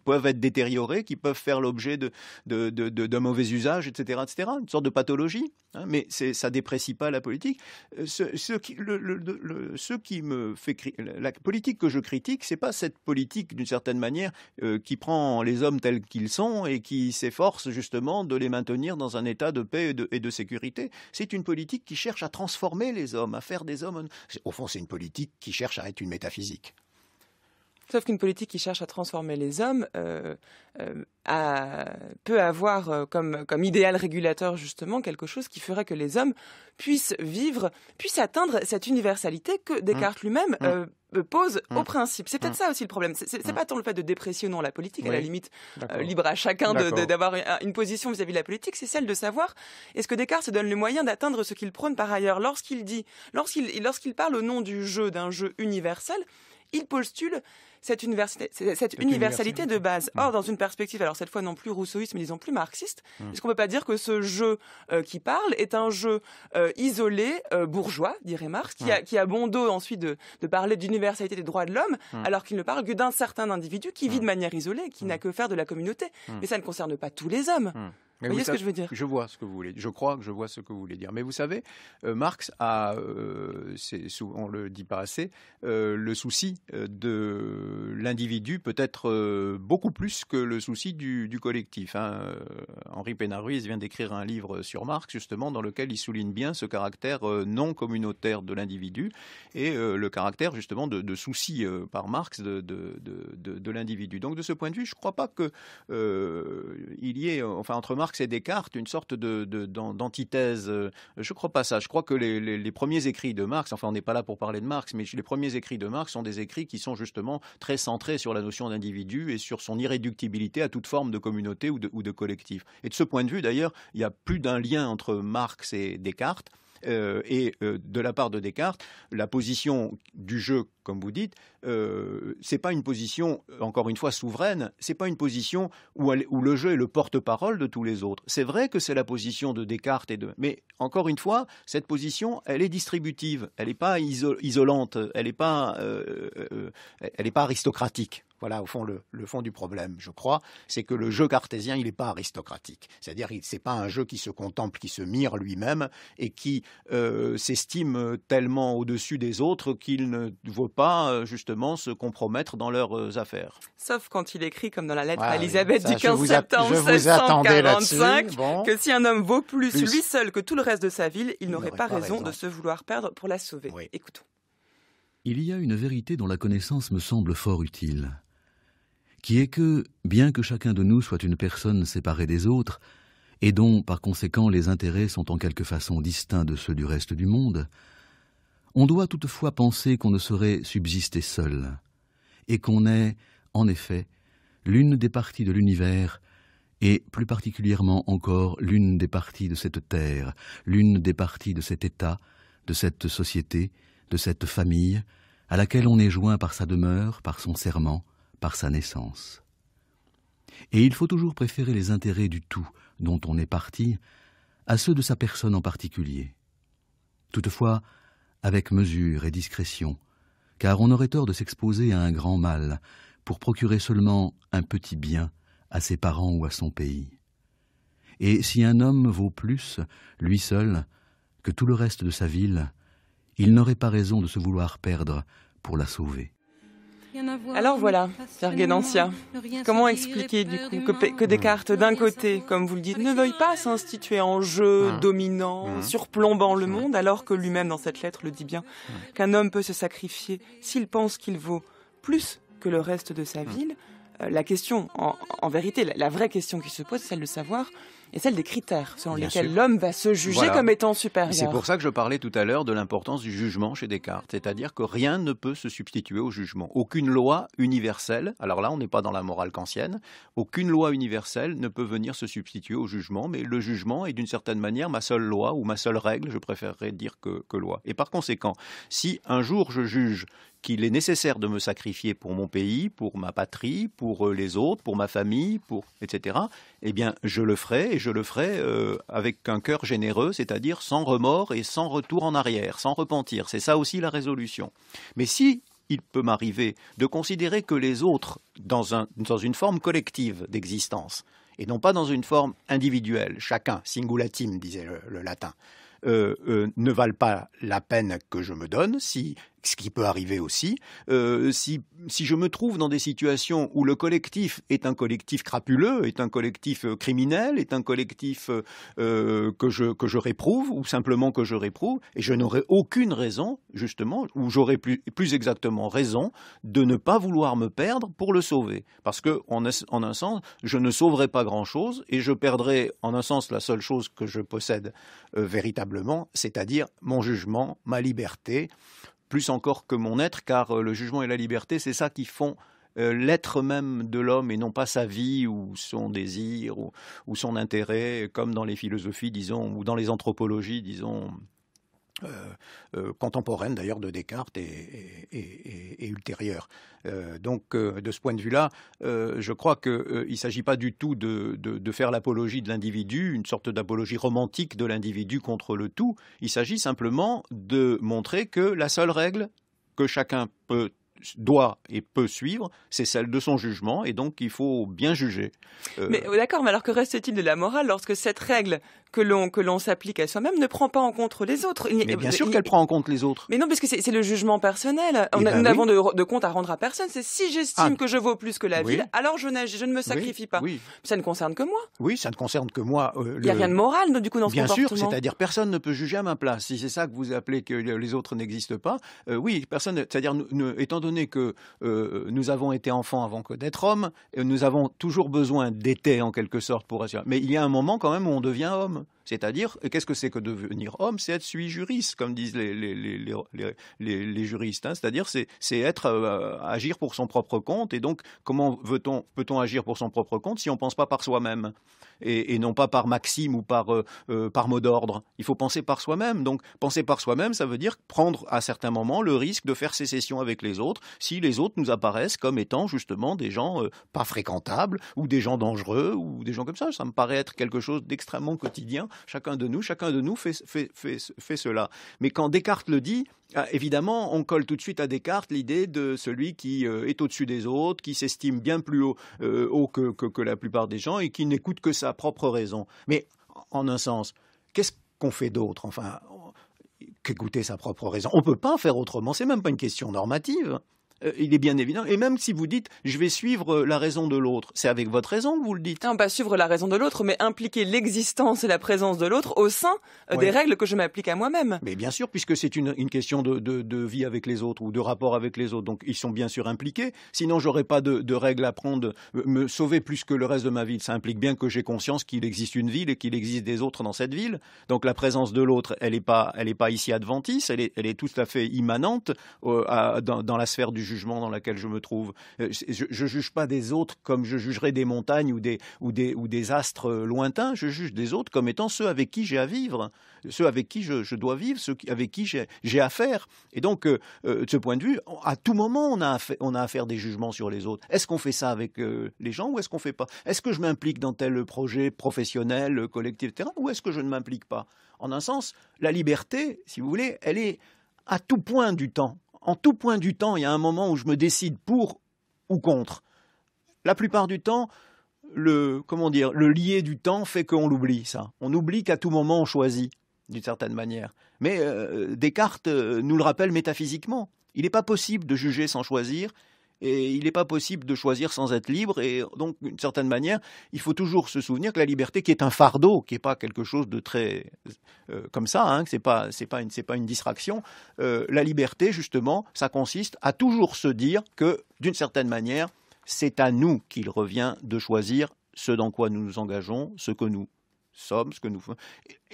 peuvent être détériorées, qui peuvent faire l'objet de, de, mauvais usages, etc., etc. Une sorte de pathologie, hein, mais ça déprécie pas la politique. le qui la politique que je critique, n'est pas cette politique d'une certaine manière euh, qui prend les hommes tels qu'ils sont et qui s'efforce justement de les maintenir dans un état de paix et de sécurité. C'est une politique qui cherche à transformer les hommes, à faire des hommes. Au fond, c'est une politique qui cherche à être une métaphysique. Sauf qu'une politique qui cherche à transformer les hommes euh, euh, peut avoir euh, comme, idéal régulateur justement quelque chose qui ferait que les hommes puissent vivre, puissent atteindre cette universalité que mm. Descartes lui-même mm. pose mm. au principe. C'est peut-être ça aussi le problème. C'est n'est pas tant le fait de déprécier non la politique, à la limite libre à chacun d'avoir une position vis-à-vis de la politique, c'est celle de savoir est-ce que Descartes se donne le moyen d'atteindre ce qu'il prône par ailleurs lorsqu'il dit, lorsqu'il lorsqu'il parle au nom du jeu, d'un jeu universel, il postule cette, universalité de base. Or, mm. dans une perspective, alors cette fois non plus rousseauiste, mais disons plus marxiste, mm. est-ce qu'on ne peut pas dire que ce jeu euh, qui parle est un jeu euh, isolé, euh, bourgeois, dirait Marx, qui, a, qui, bon dos ensuite de, de parler d'universalité des droits de l'homme, mm. alors qu'il ne parle que d'un certain individu qui vit de manière isolée, qui n'a que faire de la communauté. Mais ça ne concerne pas tous les hommes vous voyez ce que je veux dire Je vois ce que vous voulez. Je crois que je vois ce que vous voulez dire. Mais vous savez, euh, Marx a, on euh, souvent, on le dit pas assez, euh, le souci de l'individu peut-être beaucoup plus que le souci du, collectif. Hein. Henri Pénaruiz vient d'écrire un livre sur Marx justement dans lequel il souligne bien ce caractère non communautaire de l'individu et le caractère justement de, souci par Marx de, de, de l'individu. Donc de ce point de vue, je ne crois pas qu'il y ait, enfin entre Marx Marx et Descartes une sorte d'antithèse. Euh, je ne crois pas ça. Je crois que les, premiers écrits de Marx, enfin on n'est pas là pour parler de Marx, mais les premiers écrits de Marx sont des écrits qui sont justement très centrés sur la notion d'individu et sur son irréductibilité à toute forme de communauté ou de, ou de collectif. Et de ce point de vue, d'ailleurs, il y a plus d'un lien entre Marx et Descartes. Euh, et euh, de la part de Descartes, la position du jeu, comme vous dites, euh, c'est pas une position, encore une fois, souveraine. C'est pas une position où, le jeu est le porte-parole de tous les autres. C'est vrai que c'est la position de Descartes et de, mais encore une fois, cette position, elle est distributive. Elle n'est pas isolante. Elle n'est pas, euh, pas aristocratique. Voilà, au fond, le, fond du problème, je crois, c'est que le jeu cartésien, il n'est pas aristocratique. C'est-à-dire, ce n'est pas un jeu qui se contemple, qui se mire lui-même et qui euh, s'estime tellement au-dessus des autres qu'il ne veut pas, euh, justement, se compromettre dans leurs euh, affaires. Sauf quand il écrit, comme dans la lettre à ah, Elisabeth du 15 septembre 1745, que si un homme vaut plus, lui seul que tout le reste de sa ville, il, n'aurait pas, raison, de se vouloir perdre pour la sauver. Écoutons. Il y a une vérité dont la connaissance me semble fort utile qui est que, bien que chacun de nous soit une personne séparée des autres, et dont par conséquent les intérêts sont en quelque façon distincts de ceux du reste du monde, on doit toutefois penser qu'on ne saurait subsister seul, et qu'on est, en effet, l'une des parties de l'univers, et plus particulièrement encore l'une des parties de cette terre, l'une des parties de cet État, de cette société, de cette famille, à laquelle on est joint par sa demeure, par son serment, par sa naissance. Et il faut toujours préférer les intérêts du tout dont on est parti à ceux de sa personne en particulier. Toutefois, avec mesure et discrétion, car on aurait tort de s'exposer à un grand mal pour procurer seulement un petit bien à ses parents ou à son pays. Et si un homme vaut plus, lui seul, que tout le reste de sa ville, il n'aurait pas raison de se vouloir perdre pour la sauver. Alors voilà, Pierre comment expliquer du coup que, Descartes, d'un côté, comme vous le dites, ne veuille pas s'instituer en jeu mmh. dominant, mmh. surplombant le monde, alors que lui-même, dans cette lettre, le dit bien, mmh. qu'un homme peut se sacrifier s'il pense qu'il vaut plus que le reste de sa ville. Euh, la question, en, vérité, la, la, vraie question qui se pose, c'est celle de savoir et celle des critères selon lesquels l'homme va se juger comme étant supérieur. C'est pour ça que je parlais tout à l'heure de l'importance du jugement chez Descartes, c'est-à-dire que rien ne peut se substituer au jugement. Aucune loi universelle, alors là on n'est pas dans la morale kantienne, aucune loi universelle ne peut venir se substituer au jugement, mais le jugement est d'une certaine manière ma seule loi ou ma seule règle, je préférerais dire que loi. Et par conséquent, si un jour je juge qu'il est nécessaire de me sacrifier pour mon pays, pour ma patrie, pour euh, les autres, pour ma famille, pour etc. Eh bien, je le ferai et je le ferai euh, avec un cœur généreux, c'est-à-dire sans remords et sans retour en arrière, sans repentir. C'est ça aussi la résolution. Mais si il peut m'arriver de considérer que les autres, dans, une forme collective d'existence, et non pas dans une forme individuelle, chacun, singulatim, disait le, latin, euh, ne valent pas la peine que je me donne si ce qui peut arriver aussi, euh, si, je me trouve dans des situations où le collectif est un collectif crapuleux, est un collectif euh, criminel, est un collectif euh, que, je, que réprouve, ou simplement que je réprouve, et je n'aurai aucune raison, justement, ou j'aurai plus, exactement raison de ne pas vouloir me perdre pour le sauver. Parce que, en, un sens, je ne sauverai pas grand-chose, et je perdrai, en un sens, la seule chose que je possède véritablement, c'est-à-dire mon jugement, ma liberté, plus encore que mon être, car euh, le jugement et la liberté, c'est ça qui font euh, l'être même de l'homme et non pas sa vie ou son désir ou, son intérêt, comme dans les philosophies, disons, ou dans les anthropologies, disons, euh, euh, contemporaine d'ailleurs de Descartes et, ultérieure. Euh, donc de ce point de vue-là, je crois qu'il ne s'agit pas du tout de, faire l'apologie de l'individu, une sorte d'apologie romantique de l'individu contre le tout. Il s'agit simplement de montrer que la seule règle que chacun doit et peut suivre, c'est celle de son jugement, et donc il faut bien juger. Mais d'accord, mais alors que reste-t-il de la morale lorsque cette règle que l'on que l'on s'applique à soi-même ne prend pas en compte les autres. Mais bien sûr qu'elle prend en compte les autres. Mais non, parce que c'est le jugement personnel. Eh ben nous n'avons de, compte à rendre à personne. C'est si j'estime ah. que je vaux plus que la ville, alors je, je, ne me sacrifie pas. Ça ne concerne que moi. Oui, ça ne concerne que moi. Euh, il n'y a rien de moral du coup dans ce bien comportement. Bien sûr, c'est-à-dire personne ne peut juger à ma place. Si c'est ça que vous appelez que les autres n'existent pas, euh, oui, personne. C'est-à-dire, étant donné que euh, nous avons été enfants avant que d'être hommes, nous avons toujours besoin d'été en quelque sorte pour assurer. Mais il y a un moment quand même où on devient homme. C'est-à-dire, qu'est-ce que c'est que devenir homme C'est être sui juris, comme disent les, juristes. Hein. C'est-à-dire, c'est être euh, agir pour son propre compte. Et donc, comment veut-on peut-on agir pour son propre compte si on ne pense pas par soi-même et, non pas par maxime ou euh, euh, par, mot d'ordre. Il faut penser par soi-même. Donc penser par soi-même, ça veut dire prendre à certains moments le risque de faire sécession avec les autres si les autres nous apparaissent comme étant justement des gens euh, pas fréquentables ou des gens dangereux ou des gens comme ça. Ça me paraît être quelque chose d'extrêmement quotidien. Chacun de nous, chacun de nous fait cela. Mais quand Descartes le dit, ah, évidemment, on colle tout de suite à Descartes l'idée de celui qui euh, est au-dessus des autres, qui s'estime bien plus haut, euh, que, la plupart des gens et qui n'écoute que sa propre raison. Mais en un sens, qu'est-ce qu'on fait d'autre enfin, qu'écouter sa propre raison On ne peut pas faire autrement, ce n'est même pas une question normative. Euh, il est bien évident. Et même si vous dites, je vais suivre euh, la raison de l'autre, c'est avec votre raison que vous le dites. Non, pas suivre la raison de l'autre, mais impliquer l'existence et la présence de l'autre au sein euh, des règles que je m'applique à moi-même. Mais bien sûr, puisque c'est une, question de, vie avec les autres ou de rapport avec les autres, donc ils sont bien sûr impliqués. Sinon, j'aurais pas de, règles à prendre. Me sauver plus que le reste de ma ville, ça implique bien que j'ai conscience qu'il existe une ville et qu'il existe des autres dans cette ville. Donc la présence de l'autre, elle n'est pas, pas ici adventice, elle est, tout à fait immanente dans, dans la sphère du jugement dans laquelle je me trouve. Euh, je ne juge pas des autres comme je jugerais des montagnes ou des, ou des, ou des astres euh, lointains. Je juge des autres comme étant ceux avec qui j'ai à vivre, ceux avec qui je, dois vivre, ceux avec qui j'ai affaire. Et donc, euh, de ce point de vue, à tout moment, on a, on a à faire des jugements sur les autres. Est-ce qu'on fait ça avec les gens ou est-ce qu'on ne fait pas Est-ce que je m'implique dans tel projet professionnel, collectif, etc. Ou est-ce que je ne m'implique pas En un sens, la liberté, si vous voulez, elle est à tout point du temps en tout point du temps, il y a un moment où je me décide pour ou contre. La plupart du temps, le comment dire, le lié du temps fait qu'on l'oublie ça. On oublie qu'à tout moment on choisit d'une certaine manière. Mais euh, Descartes euh, nous le rappelle métaphysiquement. Il n'est pas possible de juger sans choisir, et il n'est pas possible de choisir sans être libre. Et donc, d'une certaine manière, il faut toujours se souvenir que la liberté, qui est un fardeau, qui n'est pas quelque chose de très euh, comme ça, ce hein, que pas une distraction. Euh, la liberté, justement, ça consiste à toujours se dire que, d'une certaine manière, c'est à nous qu'il revient de choisir ce dans quoi nous nous engageons, ce que nous sommes, ce que nous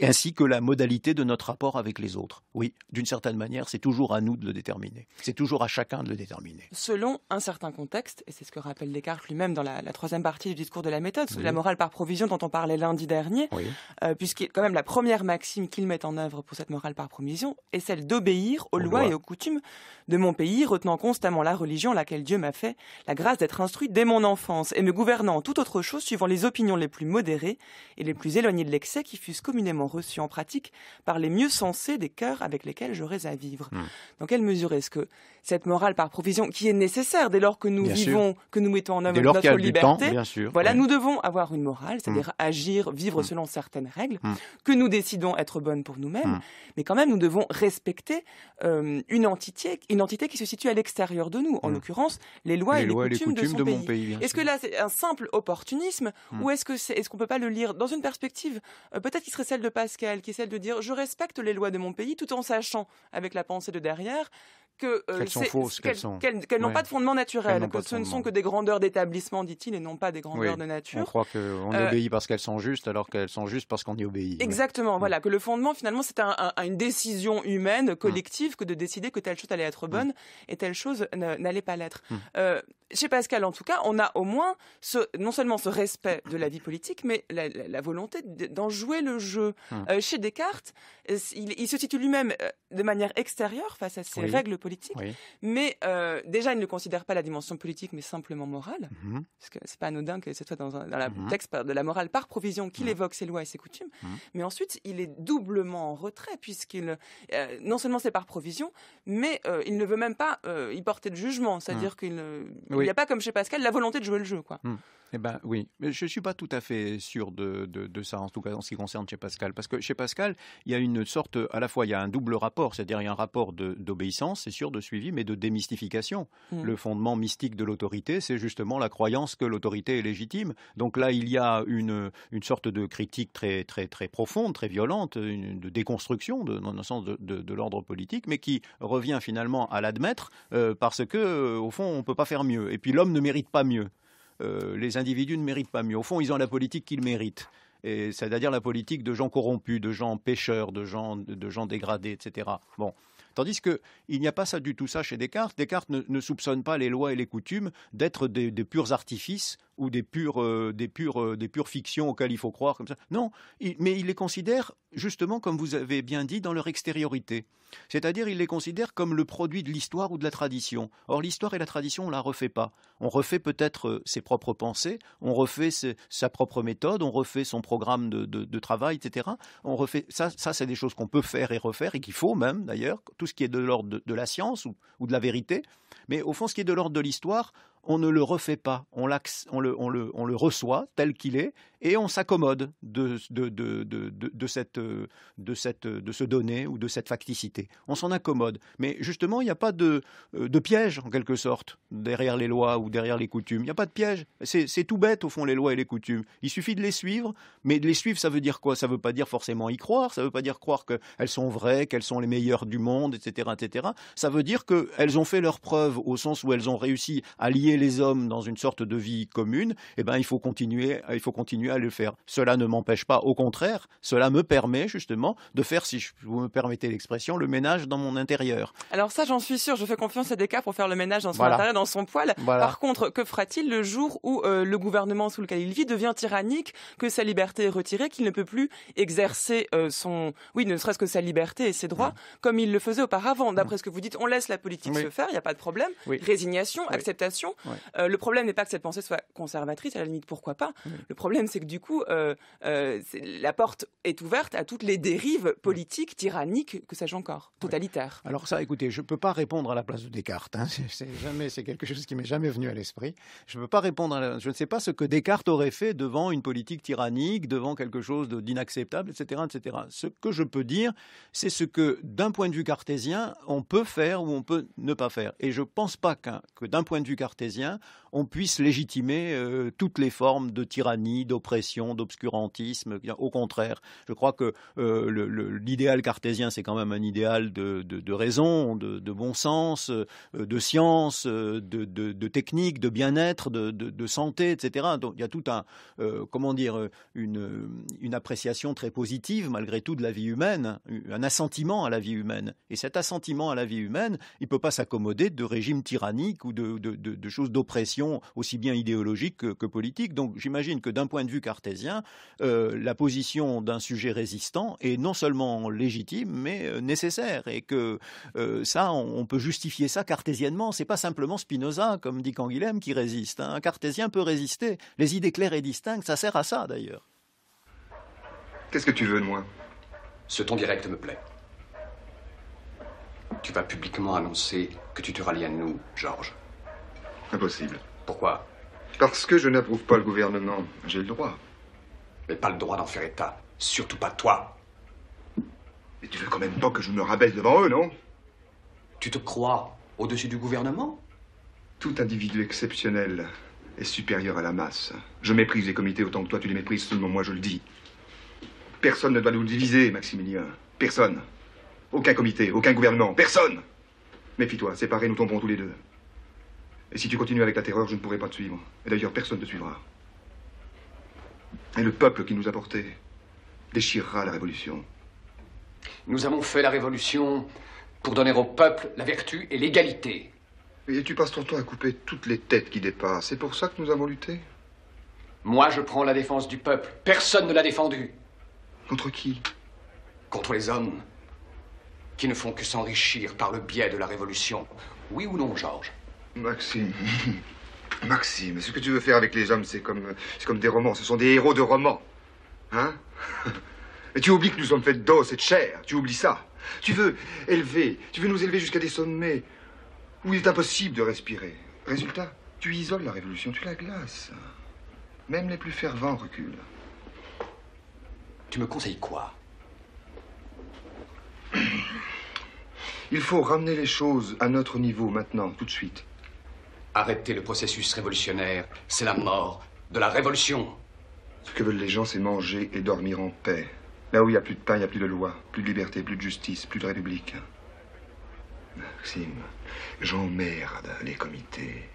ainsi que la modalité de notre rapport avec les autres. Oui, d'une certaine manière, c'est toujours à nous de le déterminer. C'est toujours à chacun de le déterminer. Selon un certain contexte, et c'est ce que rappelle Descartes lui-même dans la, troisième partie du discours de la méthode, la morale par provision dont on parlait lundi dernier, euh, puisqu'il est quand même la première maxime qu'il met en œuvre pour cette morale par provision est celle d'obéir aux lois et aux coutumes de mon pays, retenant constamment la religion laquelle Dieu m'a fait la grâce d'être instruit dès mon enfance et me gouvernant en toute autre chose suivant les opinions les plus modérées et les plus éloignées de l'excès qui fussent communément reçus en pratique par les mieux sensés des cœurs avec lesquels j'aurais à vivre. Hmm. Dans quelle mesure est-ce que cette morale par provision, qui est nécessaire dès lors que nous vivons, que nous mettons en œuvre notre liberté, voilà, nous devons avoir une morale, c'est-à-dire hmm. agir, vivre hmm. selon certaines règles que nous décidons être bonnes pour nous-mêmes, mais quand même nous devons respecter euh, une entité, une entité qui se situe à l'extérieur de nous, en l'occurrence les lois et les, coutumes, de, mon pays. est-ce que là c'est un simple opportunisme ou est-ce que est-ce qu'on peut pas le lire dans une perspective euh, peut-être qui serait celle de Pascal, qui est celle de dire je respecte les lois de mon pays tout en sachant, avec la pensée de derrière, euh, qu'elles sont qu'elles n'ont pas de fondement naturel, ce ne sont que des grandeurs d'établissement, dit-il, et non pas des grandeurs de nature. On croit qu'on euh, obéit parce qu'elles sont justes, alors qu'elles sont justes parce qu'on y obéit. Exactement, mm. voilà, que le fondement finalement c'est une décision humaine, mm. collective, que de décider que telle chose allait être bonne mm. et telle chose n'allait pas l'être. Euh, chez Pascal, en tout cas, on a au moins ce, non seulement ce respect de la vie politique, mais la, volonté d'en jouer le jeu. chez Descartes, il, se situe lui-même de manière extérieure face à ces règles politique. Mais euh, déjà, il ne considère pas la dimension politique, mais simplement morale. Mm-hmm. Parce que c'est pas anodin que ce soit dans, un, mm-hmm. texte de la morale par provision qu'il mm. évoque ses lois et ses coutumes. Mm. Mais ensuite, il est doublement en retrait, puisqu'il, euh, non seulement c'est par provision, mais euh, il ne veut même pas y porter de jugement. C'est-à-dire mm. qu'il n'y a pas, comme chez Pascal, la volonté de jouer le jeu, quoi. Eh bien oui, mais je suis pas tout à fait sûr de, de, ça, en tout cas en ce qui concerne chez Pascal, parce que chez Pascal, il y a une sorte, à la fois, il y a un double rapport, c'est-à-dire il y a un rapport d'obéissance, c'est sûr, de suivi, mais de démystification. Mm. Le fondement mystique de l'autorité, c'est justement la croyance que l'autorité est légitime. Donc là, il y a une, une sorte de critique très, très, très profonde, très violente, de déconstruction, dans le sens de, de l'ordre politique, mais qui revient finalement à l'admettre, euh, parce qu'au euh, fond, on ne peut pas faire mieux. Et puis l'homme ne mérite pas mieux. Euh, les individus ne méritent pas mieux. Au fond, ils ont la politique qu'ils méritent. C'est-à-dire la politique de gens corrompus, de gens pêcheurs, de gens, dégradés, etc. Bon. Tandis qu'il n'y a pas ça du tout ça chez Descartes. Descartes ne, soupçonne pas les lois et les coutumes d'être des, purs artifices ou des pures, euh, euh, des, pures, fictions auxquelles il faut croire comme ça. Non, mais il les considère justement, comme vous avez bien dit, dans leur extériorité. C'est-à-dire, il les considère comme le produit de l'histoire ou de la tradition. Or, l'histoire et la tradition, on ne la refait pas. On refait peut-être euh, ses propres pensées, on refait sa propre méthode, on refait son programme de, travail, etc. On refait ça, c'est des choses qu'on peut faire et refaire et qu'il faut même d'ailleurs. Tout ce qui est de l'ordre de, la science ou de la vérité, mais au fond, ce qui est de l'ordre de l'histoire, on ne le refait pas, on, le, reçoit tel qu'il est et on s'accommode de, cette, de, ce donné ou de cette facticité. On s'en accommode. Mais justement, il n'y a pas de, de piège, en quelque sorte, derrière les lois ou derrière les coutumes. Il n'y a pas de piège. C'est tout bête, au fond, les lois et les coutumes. Il suffit de les suivre. Mais de les suivre, ça veut dire quoi Ça ne veut pas dire forcément y croire, ça ne veut pas dire croire qu'elles sont vraies, qu'elles sont les meilleures du monde, etc. etc. Ça veut dire qu'elles ont fait leur preuve au sens où elles ont réussi à lier les hommes dans une sorte de vie commune, eh ben, il, faut continuer, il faut continuer à le faire. Cela ne m'empêche pas, au contraire, cela me permet justement de faire, si vous me permettez l'expression, le ménage dans mon intérieur. Alors ça, j'en suis sûr, je fais confiance à Descartes pour faire le ménage dans son intérieur, dans son poil. Par contre, que fera-t-il le jour où euh, le gouvernement sous lequel il vit devient tyrannique, que sa liberté est retirée, qu'il ne peut plus exercer euh, son, oui, ne serait-ce que sa liberté et ses droits, comme il le faisait auparavant. D'après mmh. ce que vous dites, on laisse la politique se faire, il n'y a pas de problème. Résignation, acceptation. Euh, le problème n'est pas que cette pensée soit conservatrice, à la limite pourquoi pas. Mm. Le problème c'est que du coup, euh, euh, la porte est ouverte à toutes les dérives politiques, tyranniques, que sais-je encore, totalitaires. Alors ça, écoutez, je ne peux pas répondre à la place de Descartes. Hein. C'est jamais, c'est quelque chose qui m'est jamais venu à l'esprit. Je ne pas répondre. Je ne sais pas ce que Descartes aurait fait devant une politique tyrannique, devant quelque chose d'inacceptable, etc., etc. Ce que je peux dire, c'est ce que d'un point de vue cartésien, on peut faire ou on peut ne pas faire. Et je ne pense pas qu que d'un point de vue cartésien on puisse légitimer euh, toutes les formes de tyrannie, d'oppression, d'obscurantisme. Au contraire, je crois que euh, l'idéal cartésien, c'est quand même un idéal de, raison, de, bon sens, euh, de science, de, technique, de bien-être, de, santé, etc. Donc il y a tout un, comment dire, une, appréciation très positive malgré tout de la vie humaine, hein, un assentiment à la vie humaine. Et cet assentiment à la vie humaine, il ne peut pas s'accommoder de régimes tyranniques ou de, de choses d'oppression, aussi bien idéologique que, politique. Donc j'imagine que d'un point de vue cartésien, euh, la position d'un sujet résistant est non seulement légitime, mais euh, nécessaire, et que euh, ça, on, peut justifier ça cartésiennement. C'est pas simplement Spinoza, comme dit Canguilhem, qui résiste. Hein. Un cartésien peut résister. Les idées claires et distinctes, ça sert à ça d'ailleurs. Qu'est-ce que tu veux de moi Ce ton direct me plaît. Tu vas publiquement annoncer que tu te rallies à nous, Georges. Impossible. Pourquoi Parce que je n'approuve pas le gouvernement. J'ai le droit. Mais pas le droit d'en faire état. Surtout pas toi. Mais tu veux quand même pas que je me rabaisse devant eux, non Tu te crois au-dessus du gouvernement Tout individu exceptionnel est supérieur à la masse. Je méprise les comités autant que toi tu les méprises, seulement moi je le dis. Personne ne doit nous diviser, Maximilien. Personne. Aucun comité, aucun gouvernement, personne Méfie-toi, séparés, nous tomberons tous les deux. Et si tu continues avec la terreur, je ne pourrai pas te suivre. Et d'ailleurs, personne ne te suivra. Et le peuple qui nous a portés déchirera la révolution. Nous avons fait la révolution pour donner au peuple la vertu et l'égalité. Et tu passes ton temps à couper toutes les têtes qui dépassent. C'est pour ça que nous avons lutté Moi, je prends la défense du peuple. Personne ne l'a défendu. Contre qui Contre les hommes qui ne font que s'enrichir par le biais de la révolution. Oui ou non, Georges Maxime. (laughs) Maxime, ce que tu veux faire avec les hommes, c'est comme, c'est comme des romans. Ce sont des héros de romans. Hein et (laughs) tu oublies que nous sommes faits d'os et de chair. Tu oublies ça. Tu veux élever, tu veux nous élever jusqu'à des sommets où il est impossible de respirer. Résultat, tu isoles la révolution, tu la glaces. Même les plus fervents reculent. Tu me conseilles quoi Il faut ramener les choses à notre niveau maintenant, tout de suite. Arrêter le processus révolutionnaire, c'est la mort de la révolution. Ce que veulent les gens, c'est manger et dormir en paix. Là où il n'y a plus de pain, il n'y a plus de loi, plus de liberté, plus de justice, plus de république. Maxime, j'emmerde les comités.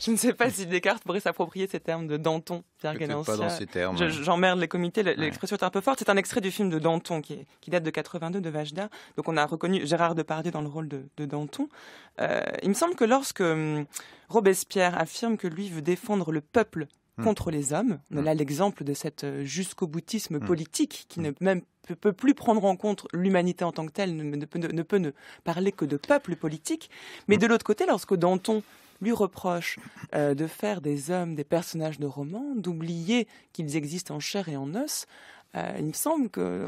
Je ne sais pas si Descartes pourrait s'approprier ces termes de Danton, Pierre pas dans ces termes. Hein. J'emmerde les comités, l'expression est un peu forte. C'est un extrait du film de Danton qui, date de 82 de Vajda. Donc on a reconnu Gérard Depardieu dans le rôle de, Danton. Euh, il me semble que lorsque hum, Robespierre affirme que lui veut défendre le peuple hum. contre les hommes. On hum. a là l'exemple de cet euh, jusqu'au boutisme politique qui ne peut plus prendre en compte l'humanité en tant que telle, ne, peut ne, ne parler que de peuple politique. Mais de l'autre côté, lorsque Danton lui reproche euh, de faire des hommes des personnages de romans, d'oublier qu'ils existent en chair et en os, euh, il me semble que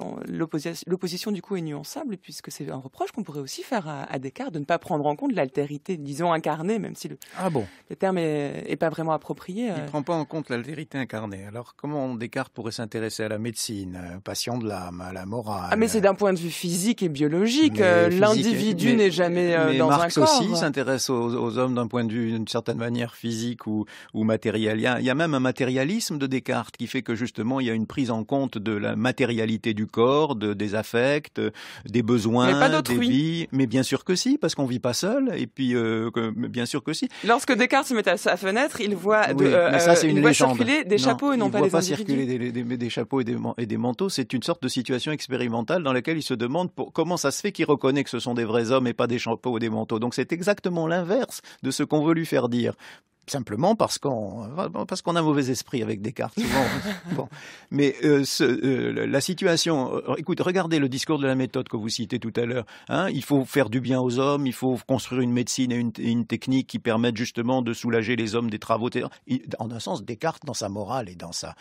l'opposition du coup est nuançable puisque c'est un reproche qu'on pourrait aussi faire à, Descartes de ne pas prendre en compte l'altérité, disons incarnée, même si le, ah bon. le terme est, pas vraiment approprié. Il ne euh. prend pas en compte l'altérité incarnée. Alors comment Descartes pourrait s'intéresser à la médecine, euh, patient de l'âme, à la morale Ah mais c'est d'un point de vue physique et biologique. L'individu n'est jamais dans un corps. Marx aussi s'intéresse aux, hommes d'un point de vue d'une certaine manière physique ou, ou matériel. Il y, a, il y a même un matérialisme de Descartes qui fait que justement il y a une prise en compte de de la matérialité du corps, des affects, euh, des besoins, mais des vies. Mais bien sûr que si, parce qu'on vit pas seul. Et puis, euh, bien sûr que si. Lorsque Descartes se met à sa fenêtre, il voit, euh, circuler des chapeaux et non pas voit des pas circuler des, chapeaux et des, manteaux. C'est une sorte de situation expérimentale dans laquelle il se demande comment ça se fait qu'il reconnaît que ce sont des vrais hommes et pas des chapeaux ou des manteaux. Donc c'est exactement l'inverse de ce qu'on veut lui faire dire simplement parce qu'on parce qu'on a un mauvais esprit avec Descartes. (laughs) Bon, Mais euh, euh, la situation, euh, écoute, regardez le discours de la méthode que vous citez tout à l'heure. Hein, il faut faire du bien aux hommes, il faut construire une médecine et une, technique qui permettent justement de soulager les hommes des travaux. en un sens, Descartes, dans sa morale et dans sa,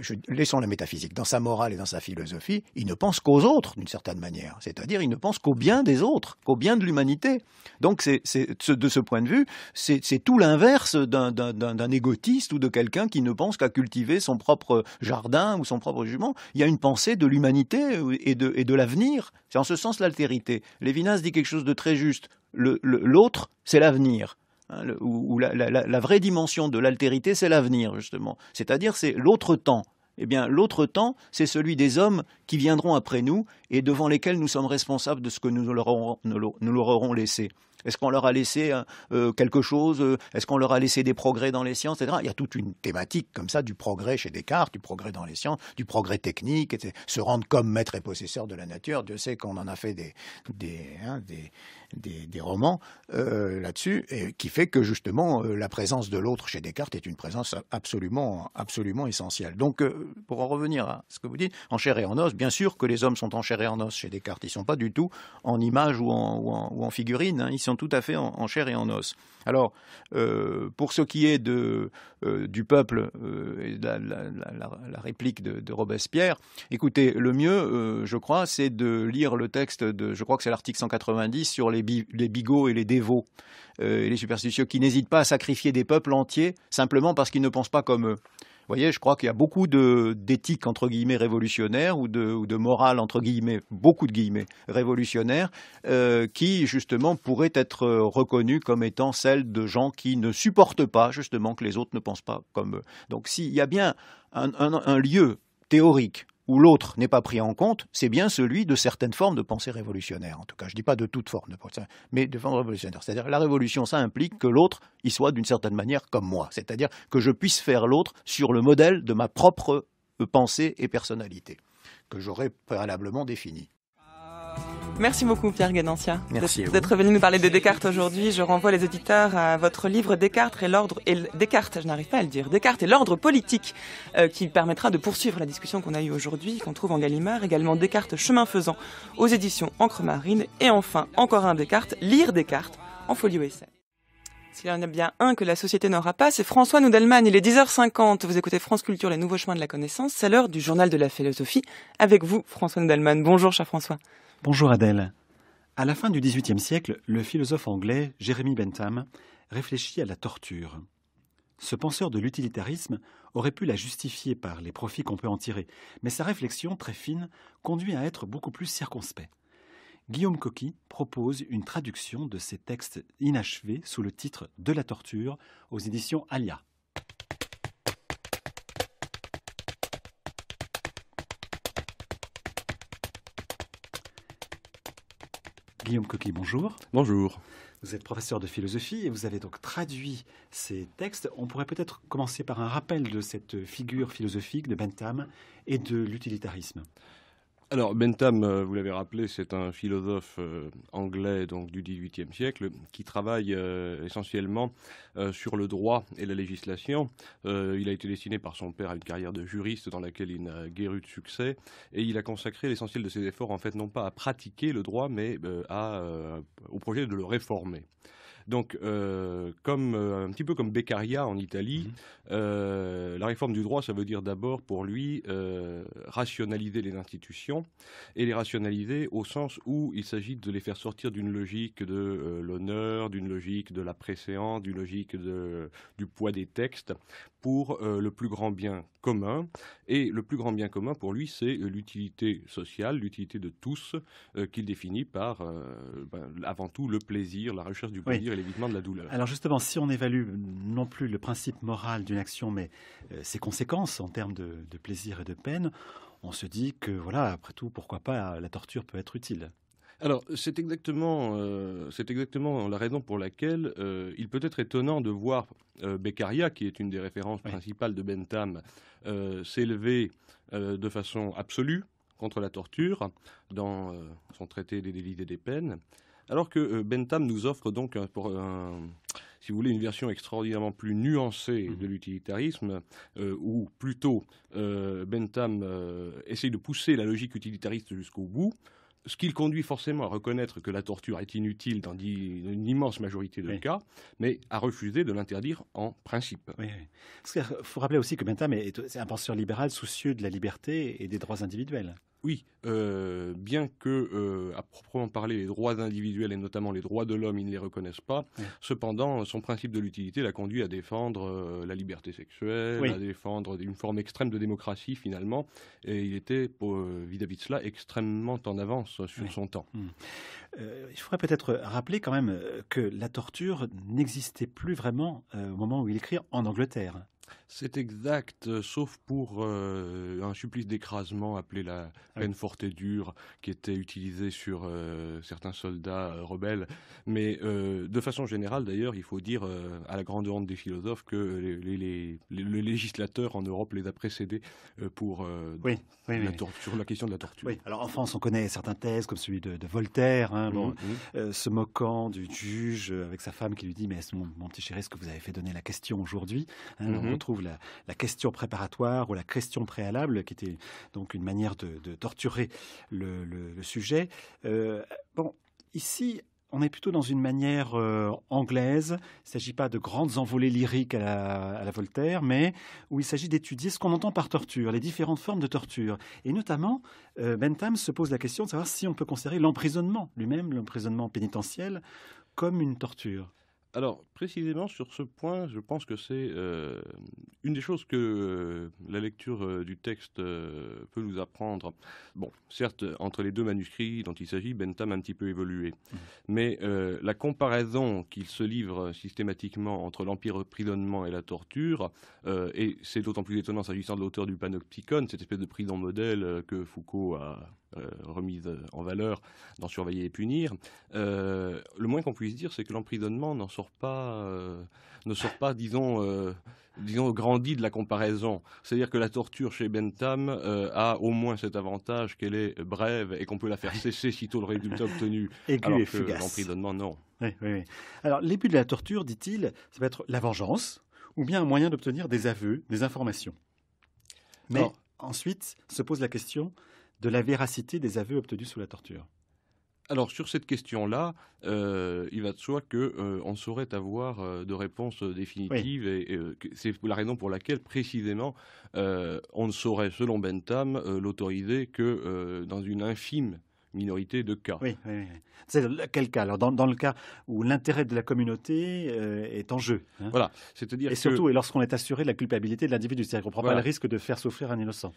je, laissons la métaphysique, dans sa morale et dans sa philosophie, il ne pense qu'aux autres d'une certaine manière. C'est-à-dire, il ne pense qu'au bien des autres, qu'au bien de l'humanité. Donc, c'est de ce point de vue, c'est tout l'inverse d'un égotiste ou de quelqu'un qui ne pense qu'à cultiver son propre jardin ou son propre jument, Il y a une pensée de l'humanité et de, l'avenir. C'est en ce sens l'altérité. Lévinas dit quelque chose de très juste. L'autre, c'est l'avenir. Hein, ou, la, vraie dimension de l'altérité, c'est l'avenir, justement. C'est-à-dire, c'est l'autre temps. Eh bien, l'autre temps, c'est celui des hommes qui viendront après nous et devant lesquels nous sommes responsables de ce que nous leur aurons laissé. Est-ce qu'on leur a laissé euh, euh, quelque chose euh, Est-ce qu'on leur a laissé des progrès dans les sciences etc. Il y a toute une thématique comme ça du progrès chez Descartes, du progrès dans les sciences, du progrès technique, etc. se rendre comme maître et possesseur de la nature. Dieu sait qu'on en a fait des hein, des, romans euh, là-dessus, et qui fait que justement euh, la présence de l'autre chez Descartes est une présence absolument, absolument essentielle. Donc, euh, pour en revenir à ce que vous dites, en chair et en os, bien sûr que les hommes sont en chair et en os chez Descartes. Ils ne sont pas du tout en image ou en, ou en, figurine. Hein. Ils sont tout à fait en, chair et en os. Alors, pour ce qui est de, du peuple et de la, réplique de, de, Robespierre, écoutez, le mieux, je crois, c'est de lire le texte de, je crois que c'est l'article 190 sur les les, bigots et les dévots, euh, et les superstitieux, qui n'hésitent pas à sacrifier des peuples entiers simplement parce qu'ils ne pensent pas comme eux. Vous voyez, je crois qu'il y a beaucoup d'éthique, entre guillemets, révolutionnaire, ou de, morale, entre guillemets, beaucoup de guillemets, révolutionnaire, euh, qui, justement, pourrait être reconnue comme étant celle de gens qui ne supportent pas, justement, que les autres ne pensent pas comme eux. Donc, s'il y a bien un lieu théorique où l'autre n'est pas pris en compte, c'est bien celui de certaines formes de pensée révolutionnaire. En tout cas, je ne dis pas de toute forme de pensée, mais de forme révolutionnaire. C'est-à-dire la révolution, ça implique que l'autre y soit d'une certaine manière comme moi. C'est-à-dire que je puisse faire l'autre sur le modèle de ma propre pensée et personnalité, que j'aurais préalablement définie. Merci beaucoup Pierre Merci d'être venu nous parler de Descartes aujourd'hui. Je renvoie les auditeurs à votre livre Descartes et l'ordre et Descartes, je n'arrive pas à le dire, Descartes et l'ordre politique euh, qui permettra de poursuivre la discussion qu'on a eue aujourd'hui, qu'on trouve en Gallimard, également Descartes chemin faisant aux éditions Encre Marine et enfin encore un Descartes, lire Descartes en folio essai. S'il y en a bien un que la société n'aura pas, c'est François Noudelman. Il est 10h50. Vous écoutez France Culture, les nouveaux chemins de la connaissance. C'est l'heure du journal de la philosophie. Avec vous, François Noudelman. Bonjour, cher François. Bonjour Adèle. À la fin du XVIIIe siècle, le philosophe anglais Jeremy Bentham réfléchit à la torture. Ce penseur de l'utilitarisme aurait pu la justifier par les profits qu'on peut en tirer, mais sa réflexion très fine conduit à être beaucoup plus circonspect. Guillaume Coqui propose une traduction de ses textes inachevés sous le titre De la torture aux éditions Alia. Guillaume Coquille, bonjour. Bonjour. Vous êtes professeur de philosophie et vous avez donc traduit ces textes. On pourrait peut-être commencer par un rappel de cette figure philosophique de Bentham et de l'utilitarisme. Alors, Bentham, euh, vous l'avez rappelé, c'est un philosophe euh, anglais donc, du XVIIIe siècle qui travaille euh, essentiellement sur le droit et la législation. il a été destiné par son père à une carrière de juriste dans laquelle il n'a guère de succès et il a consacré l'essentiel de ses efforts, en fait, non pas à pratiquer le droit, mais au projet de le réformer. Donc, euh, comme, euh, un petit peu comme Beccaria en Italie, mhm. euh, la réforme du droit, ça veut dire d'abord pour lui rationaliser les institutions et les rationaliser au sens où il s'agit de les faire sortir d'une logique de l'honneur, d'une logique de la préséance, d'une logique du poids des textes, pour euh, le plus grand bien commun. Et le plus grand bien commun pour lui, c'est l'utilité sociale, l'utilité de tous, euh, qu'il définit par euh, ben, avant tout le plaisir, la recherche du plaisir et l'évitement de la douleur. Alors justement, si on évalue mm, non plus le principe moral d'une action, mais ses conséquences en termes de plaisir et de peine, on se dit que voilà, après tout, pourquoi pas, la torture peut être utile. Alors, euh, c'est exactement, la raison pour laquelle euh, il peut être étonnant de voir euh, Beccaria, qui est une des références principales de Bentham, s'élever de façon absolue contre la torture dans son traité des délits et des peines, alors que Bentham nous offre donc si vous voulez, une version extraordinairement plus nuancée mmh. de l'utilitarisme, euh, où plutôt Bentham essaye de pousser la logique utilitariste jusqu'au bout, ce qui le conduit forcément à reconnaître que la torture est inutile dans une immense majorité de cas, mais à refuser de l'interdire en principe. il euh, faut rappeler aussi que Bentham est un penseur libéral soucieux de la liberté et des droits individuels. Oui, euh, bien que, euh, à proprement parler, les droits individuels et notamment les droits de l'homme, ils ne les reconnaissent pas. Cependant, son principe de l'utilité l'a conduit à défendre euh, la liberté sexuelle, à défendre une forme extrême de démocratie finalement. Et il était, vis-à-vis de cela, extrêmement en avance sur son temps. Mmh. il faudrait peut-être rappeler quand même que la torture n'existait plus vraiment au moment où il écrit en Angleterre. C'est exact, euh, sauf pour euh, un supplice d'écrasement appelé la ah peine forte et dure, qui était utilisé sur euh, certains soldats rebelles. Mais de façon générale, d'ailleurs, il faut dire à la grande honte des philosophes que les, le législateur en Europe les a précédés pour la la question de la torture. Alors en France, on connaît certains thèses comme celui de, Voltaire, hein, mmh, mmh. se moquant du juge avec sa femme qui lui dit mais mon, petit chéri, ce que vous avez fait donner la question aujourd'hui. Hein, trouve la, question préparatoire ou la question préalable, qui était donc une manière de, torturer le, sujet. Euh, bon, ici, on est plutôt dans une manière euh, anglaise. Il ne s'agit pas de grandes envolées lyriques à la, Voltaire, mais où il s'agit d'étudier ce qu'on entend par torture, les différentes formes de torture. Et notamment, euh, Bentham se pose la question de savoir si on peut considérer l'emprisonnement lui-même, l'emprisonnement pénitentiel, comme une torture. Alors, précisément sur ce point, je pense que c'est euh, une des choses que euh, la lecture euh, du texte peut nous apprendre. Bon, certes, entre les deux manuscrits dont il s'agit, Bentham a un petit peu évolué. Mmh. Mais la comparaison qu'il se livre systématiquement entre l'empire prisonnement et la torture, et c'est d'autant plus étonnant s'agissant de l'auteur du Panopticon, cette espèce de prison modèle que Foucault a remise en valeur dans Surveiller et punir, le moins qu'on puisse dire, c'est que l'emprisonnement n'en sort euh, ne sort pas, euh, disons, grandi de la comparaison. C'est-à-dire que la torture chez Bentham euh, a au moins cet avantage qu'elle est brève et qu'on peut la faire cesser sitôt le résultat obtenu. Aigu (laughs) et que l'emprisonnement, Alors, de la torture, dit-il, ça peut être la vengeance ou bien un moyen d'obtenir des aveux, des informations. Mais ensuite se pose la question de la véracité des aveux obtenus sous la torture. Alors sur cette question-là, euh, il va de soi qu'on euh, saurait avoir euh, de réponses définitives. et, c'est la raison pour laquelle précisément on ne saurait, selon Bentham, l'autoriser que dans une infime minorité de cas. Oui, oui, c'est quel cas dans, le cas où l'intérêt de la communauté est en jeu. Hein. voilà, c'est-à-dire et surtout et lorsqu'on est assuré de la culpabilité de l'individu, c'est-à-dire qu'on prend pas le risque de faire souffrir un innocent.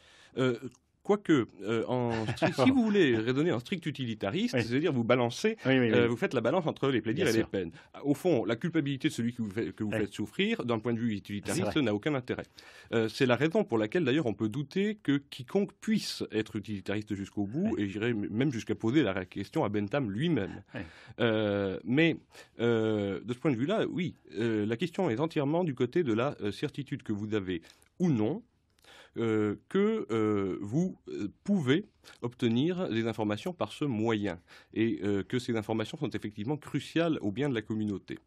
Quoique, euh, (laughs) si vous voulez raisonner en strict utilitariste, c'est-à-dire vous balancez, euh, vous faites la balance entre les plaisirs et les peines. Au fond, la culpabilité de celui que vous, faites souffrir, d'un point de vue utilitariste, n'a aucun intérêt. Euh, c'est la raison pour laquelle, d'ailleurs, on peut douter que quiconque puisse être utilitariste jusqu'au bout, et j'irai même jusqu'à poser la question à Bentham lui-même. mais de ce point de vue-là, oui, la question est entièrement du côté de la certitude que vous avez ou non euh, que euh, vous euh, pouvez obtenir des informations par ce moyen et euh, que ces informations sont effectivement cruciales au bien de la communauté.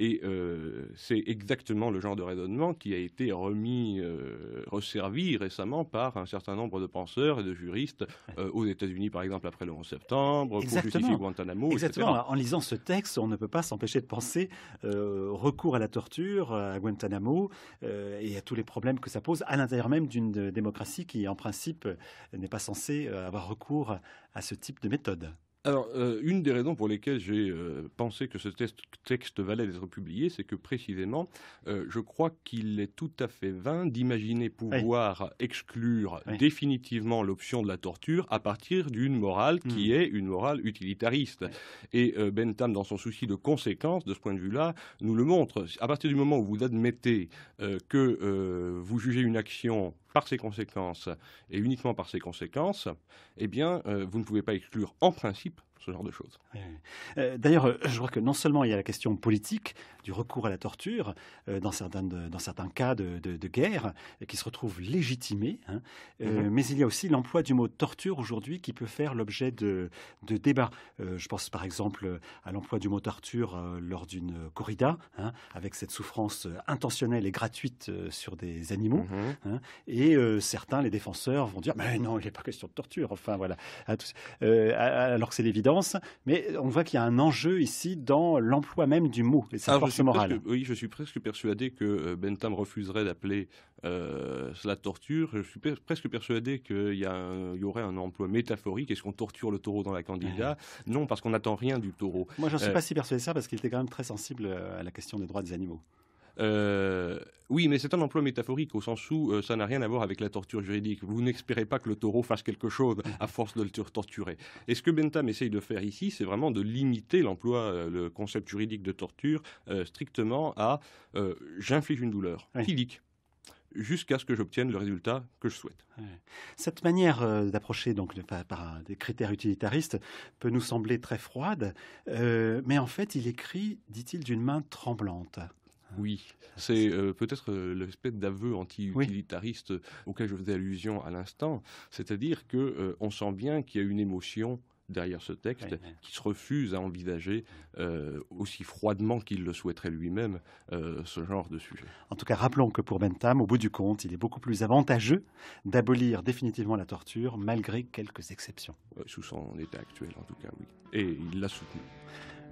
Et euh, c'est exactement le genre de raisonnement qui a été remis, euh, resservi récemment par un certain nombre de penseurs et de juristes aux États-Unis, par exemple, après le 11 septembre, pour justifier Guantanamo. Exactement. En lisant ce texte, on ne peut pas s'empêcher de penser recours à la torture, à Guantanamo, et à tous les problèmes que ça pose à l'intérieur même d'une démocratie qui, en principe, n'est pas censée euh, avoir recours à ce type de méthode. Alors, euh, une des raisons pour lesquelles j'ai euh, pensé que ce texte, valait d'être publié, c'est que précisément, je crois qu'il est tout à fait vain d'imaginer pouvoir exclure définitivement l'option de la torture à partir d'une morale qui hmm. est une morale utilitariste. Et Bentham, dans son souci de conséquence, de ce point de vue-là, nous le montre. À partir du moment où vous admettez que vous jugez une action par ses conséquences et uniquement par ses conséquences, eh bien, euh, vous ne pouvez pas exclure en principe ce genre de choses. Euh, d'ailleurs, euh, je vois que non seulement il y a la question politique du recours à la torture euh, dans, certains dans certains cas de, guerre qui se retrouve légitimé, hein, mm-hmm. mais il y a aussi l'emploi du mot torture aujourd'hui qui peut faire l'objet de, débats. je pense par exemple à l'emploi du mot torture lors d'une corrida, hein, avec cette souffrance intentionnelle et gratuite sur des animaux. Mm-hmm. Hein, et certains, les défenseurs, vont dire Mais non, il n'est pas question de torture. Enfin voilà. alors que c'est l'évidence mais on voit qu'il y a un enjeu ici dans l'emploi même du mot et sa ah, force morale. oui, je suis presque persuadé que euh, Bentham refuserait d'appeler euh, cela torture. Je suis presque persuadé qu'il y, aurait un emploi métaphorique. Est-ce qu'on torture le taureau dans la candidat, mmh. Non, parce qu'on n'attend rien du taureau. Moi, je ne suis euh, pas si persuadé de ça parce qu'il était quand même très sensible à la question des droits des animaux. Euh, oui, mais c'est un emploi métaphorique au sens où euh, ça n'a rien à voir avec la torture juridique. Vous n'espérez pas que le taureau fasse quelque chose à force de le torturer. Et ce que Bentham essaye de faire ici, c'est vraiment de limiter l'emploi, euh, le concept juridique de torture, strictement à j'inflige une douleur physique jusqu'à ce que j'obtienne le résultat que je souhaite. Cette manière d'approcher donc par, des critères utilitaristes peut nous sembler très froide, mais en fait, il écrit, dit-il, d'une main tremblante. Oui, c'est euh, peut-être le euh, l'espèce d'aveu anti-utilitariste auquel je faisais allusion à l'instant, c'est-à-dire que euh, on sent bien qu'il y a une émotion derrière ce texte qui se refuse à envisager aussi froidement qu'il le souhaiterait lui-même ce genre de sujet. En tout cas, rappelons que pour Bentham, au bout du compte, il est beaucoup plus avantageux d'abolir définitivement la torture, malgré quelques exceptions. sous son état actuel, en tout cas, oui. Et il l'a soutenu.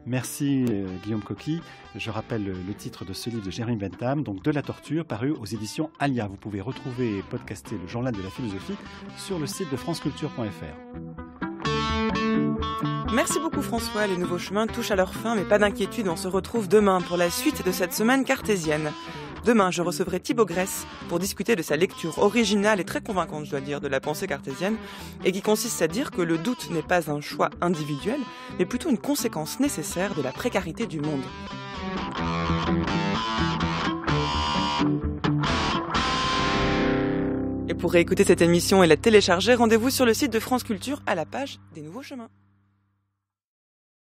Merci euh, Guillaume Coqui. Je rappelle le, titre de ce livre de Jérémy Bentham, donc De la torture, paru aux éditions Alia. Vous pouvez retrouver et podcaster le journal de la philosophie sur le site de franceculture.fr. Merci beaucoup François, les nouveaux chemins touchent à leur fin, mais pas d'inquiétude, on se retrouve demain pour la suite de cette semaine cartésienne. Demain, je recevrai Thibaut Grèce pour discuter de sa lecture originale et très convaincante, je dois dire, de la pensée cartésienne, et qui consiste à dire que le doute n'est pas un choix individuel, mais plutôt une conséquence nécessaire de la précarité du monde. Et pour réécouter cette émission et la télécharger, rendez-vous sur le site de France Culture à la page des nouveaux chemins.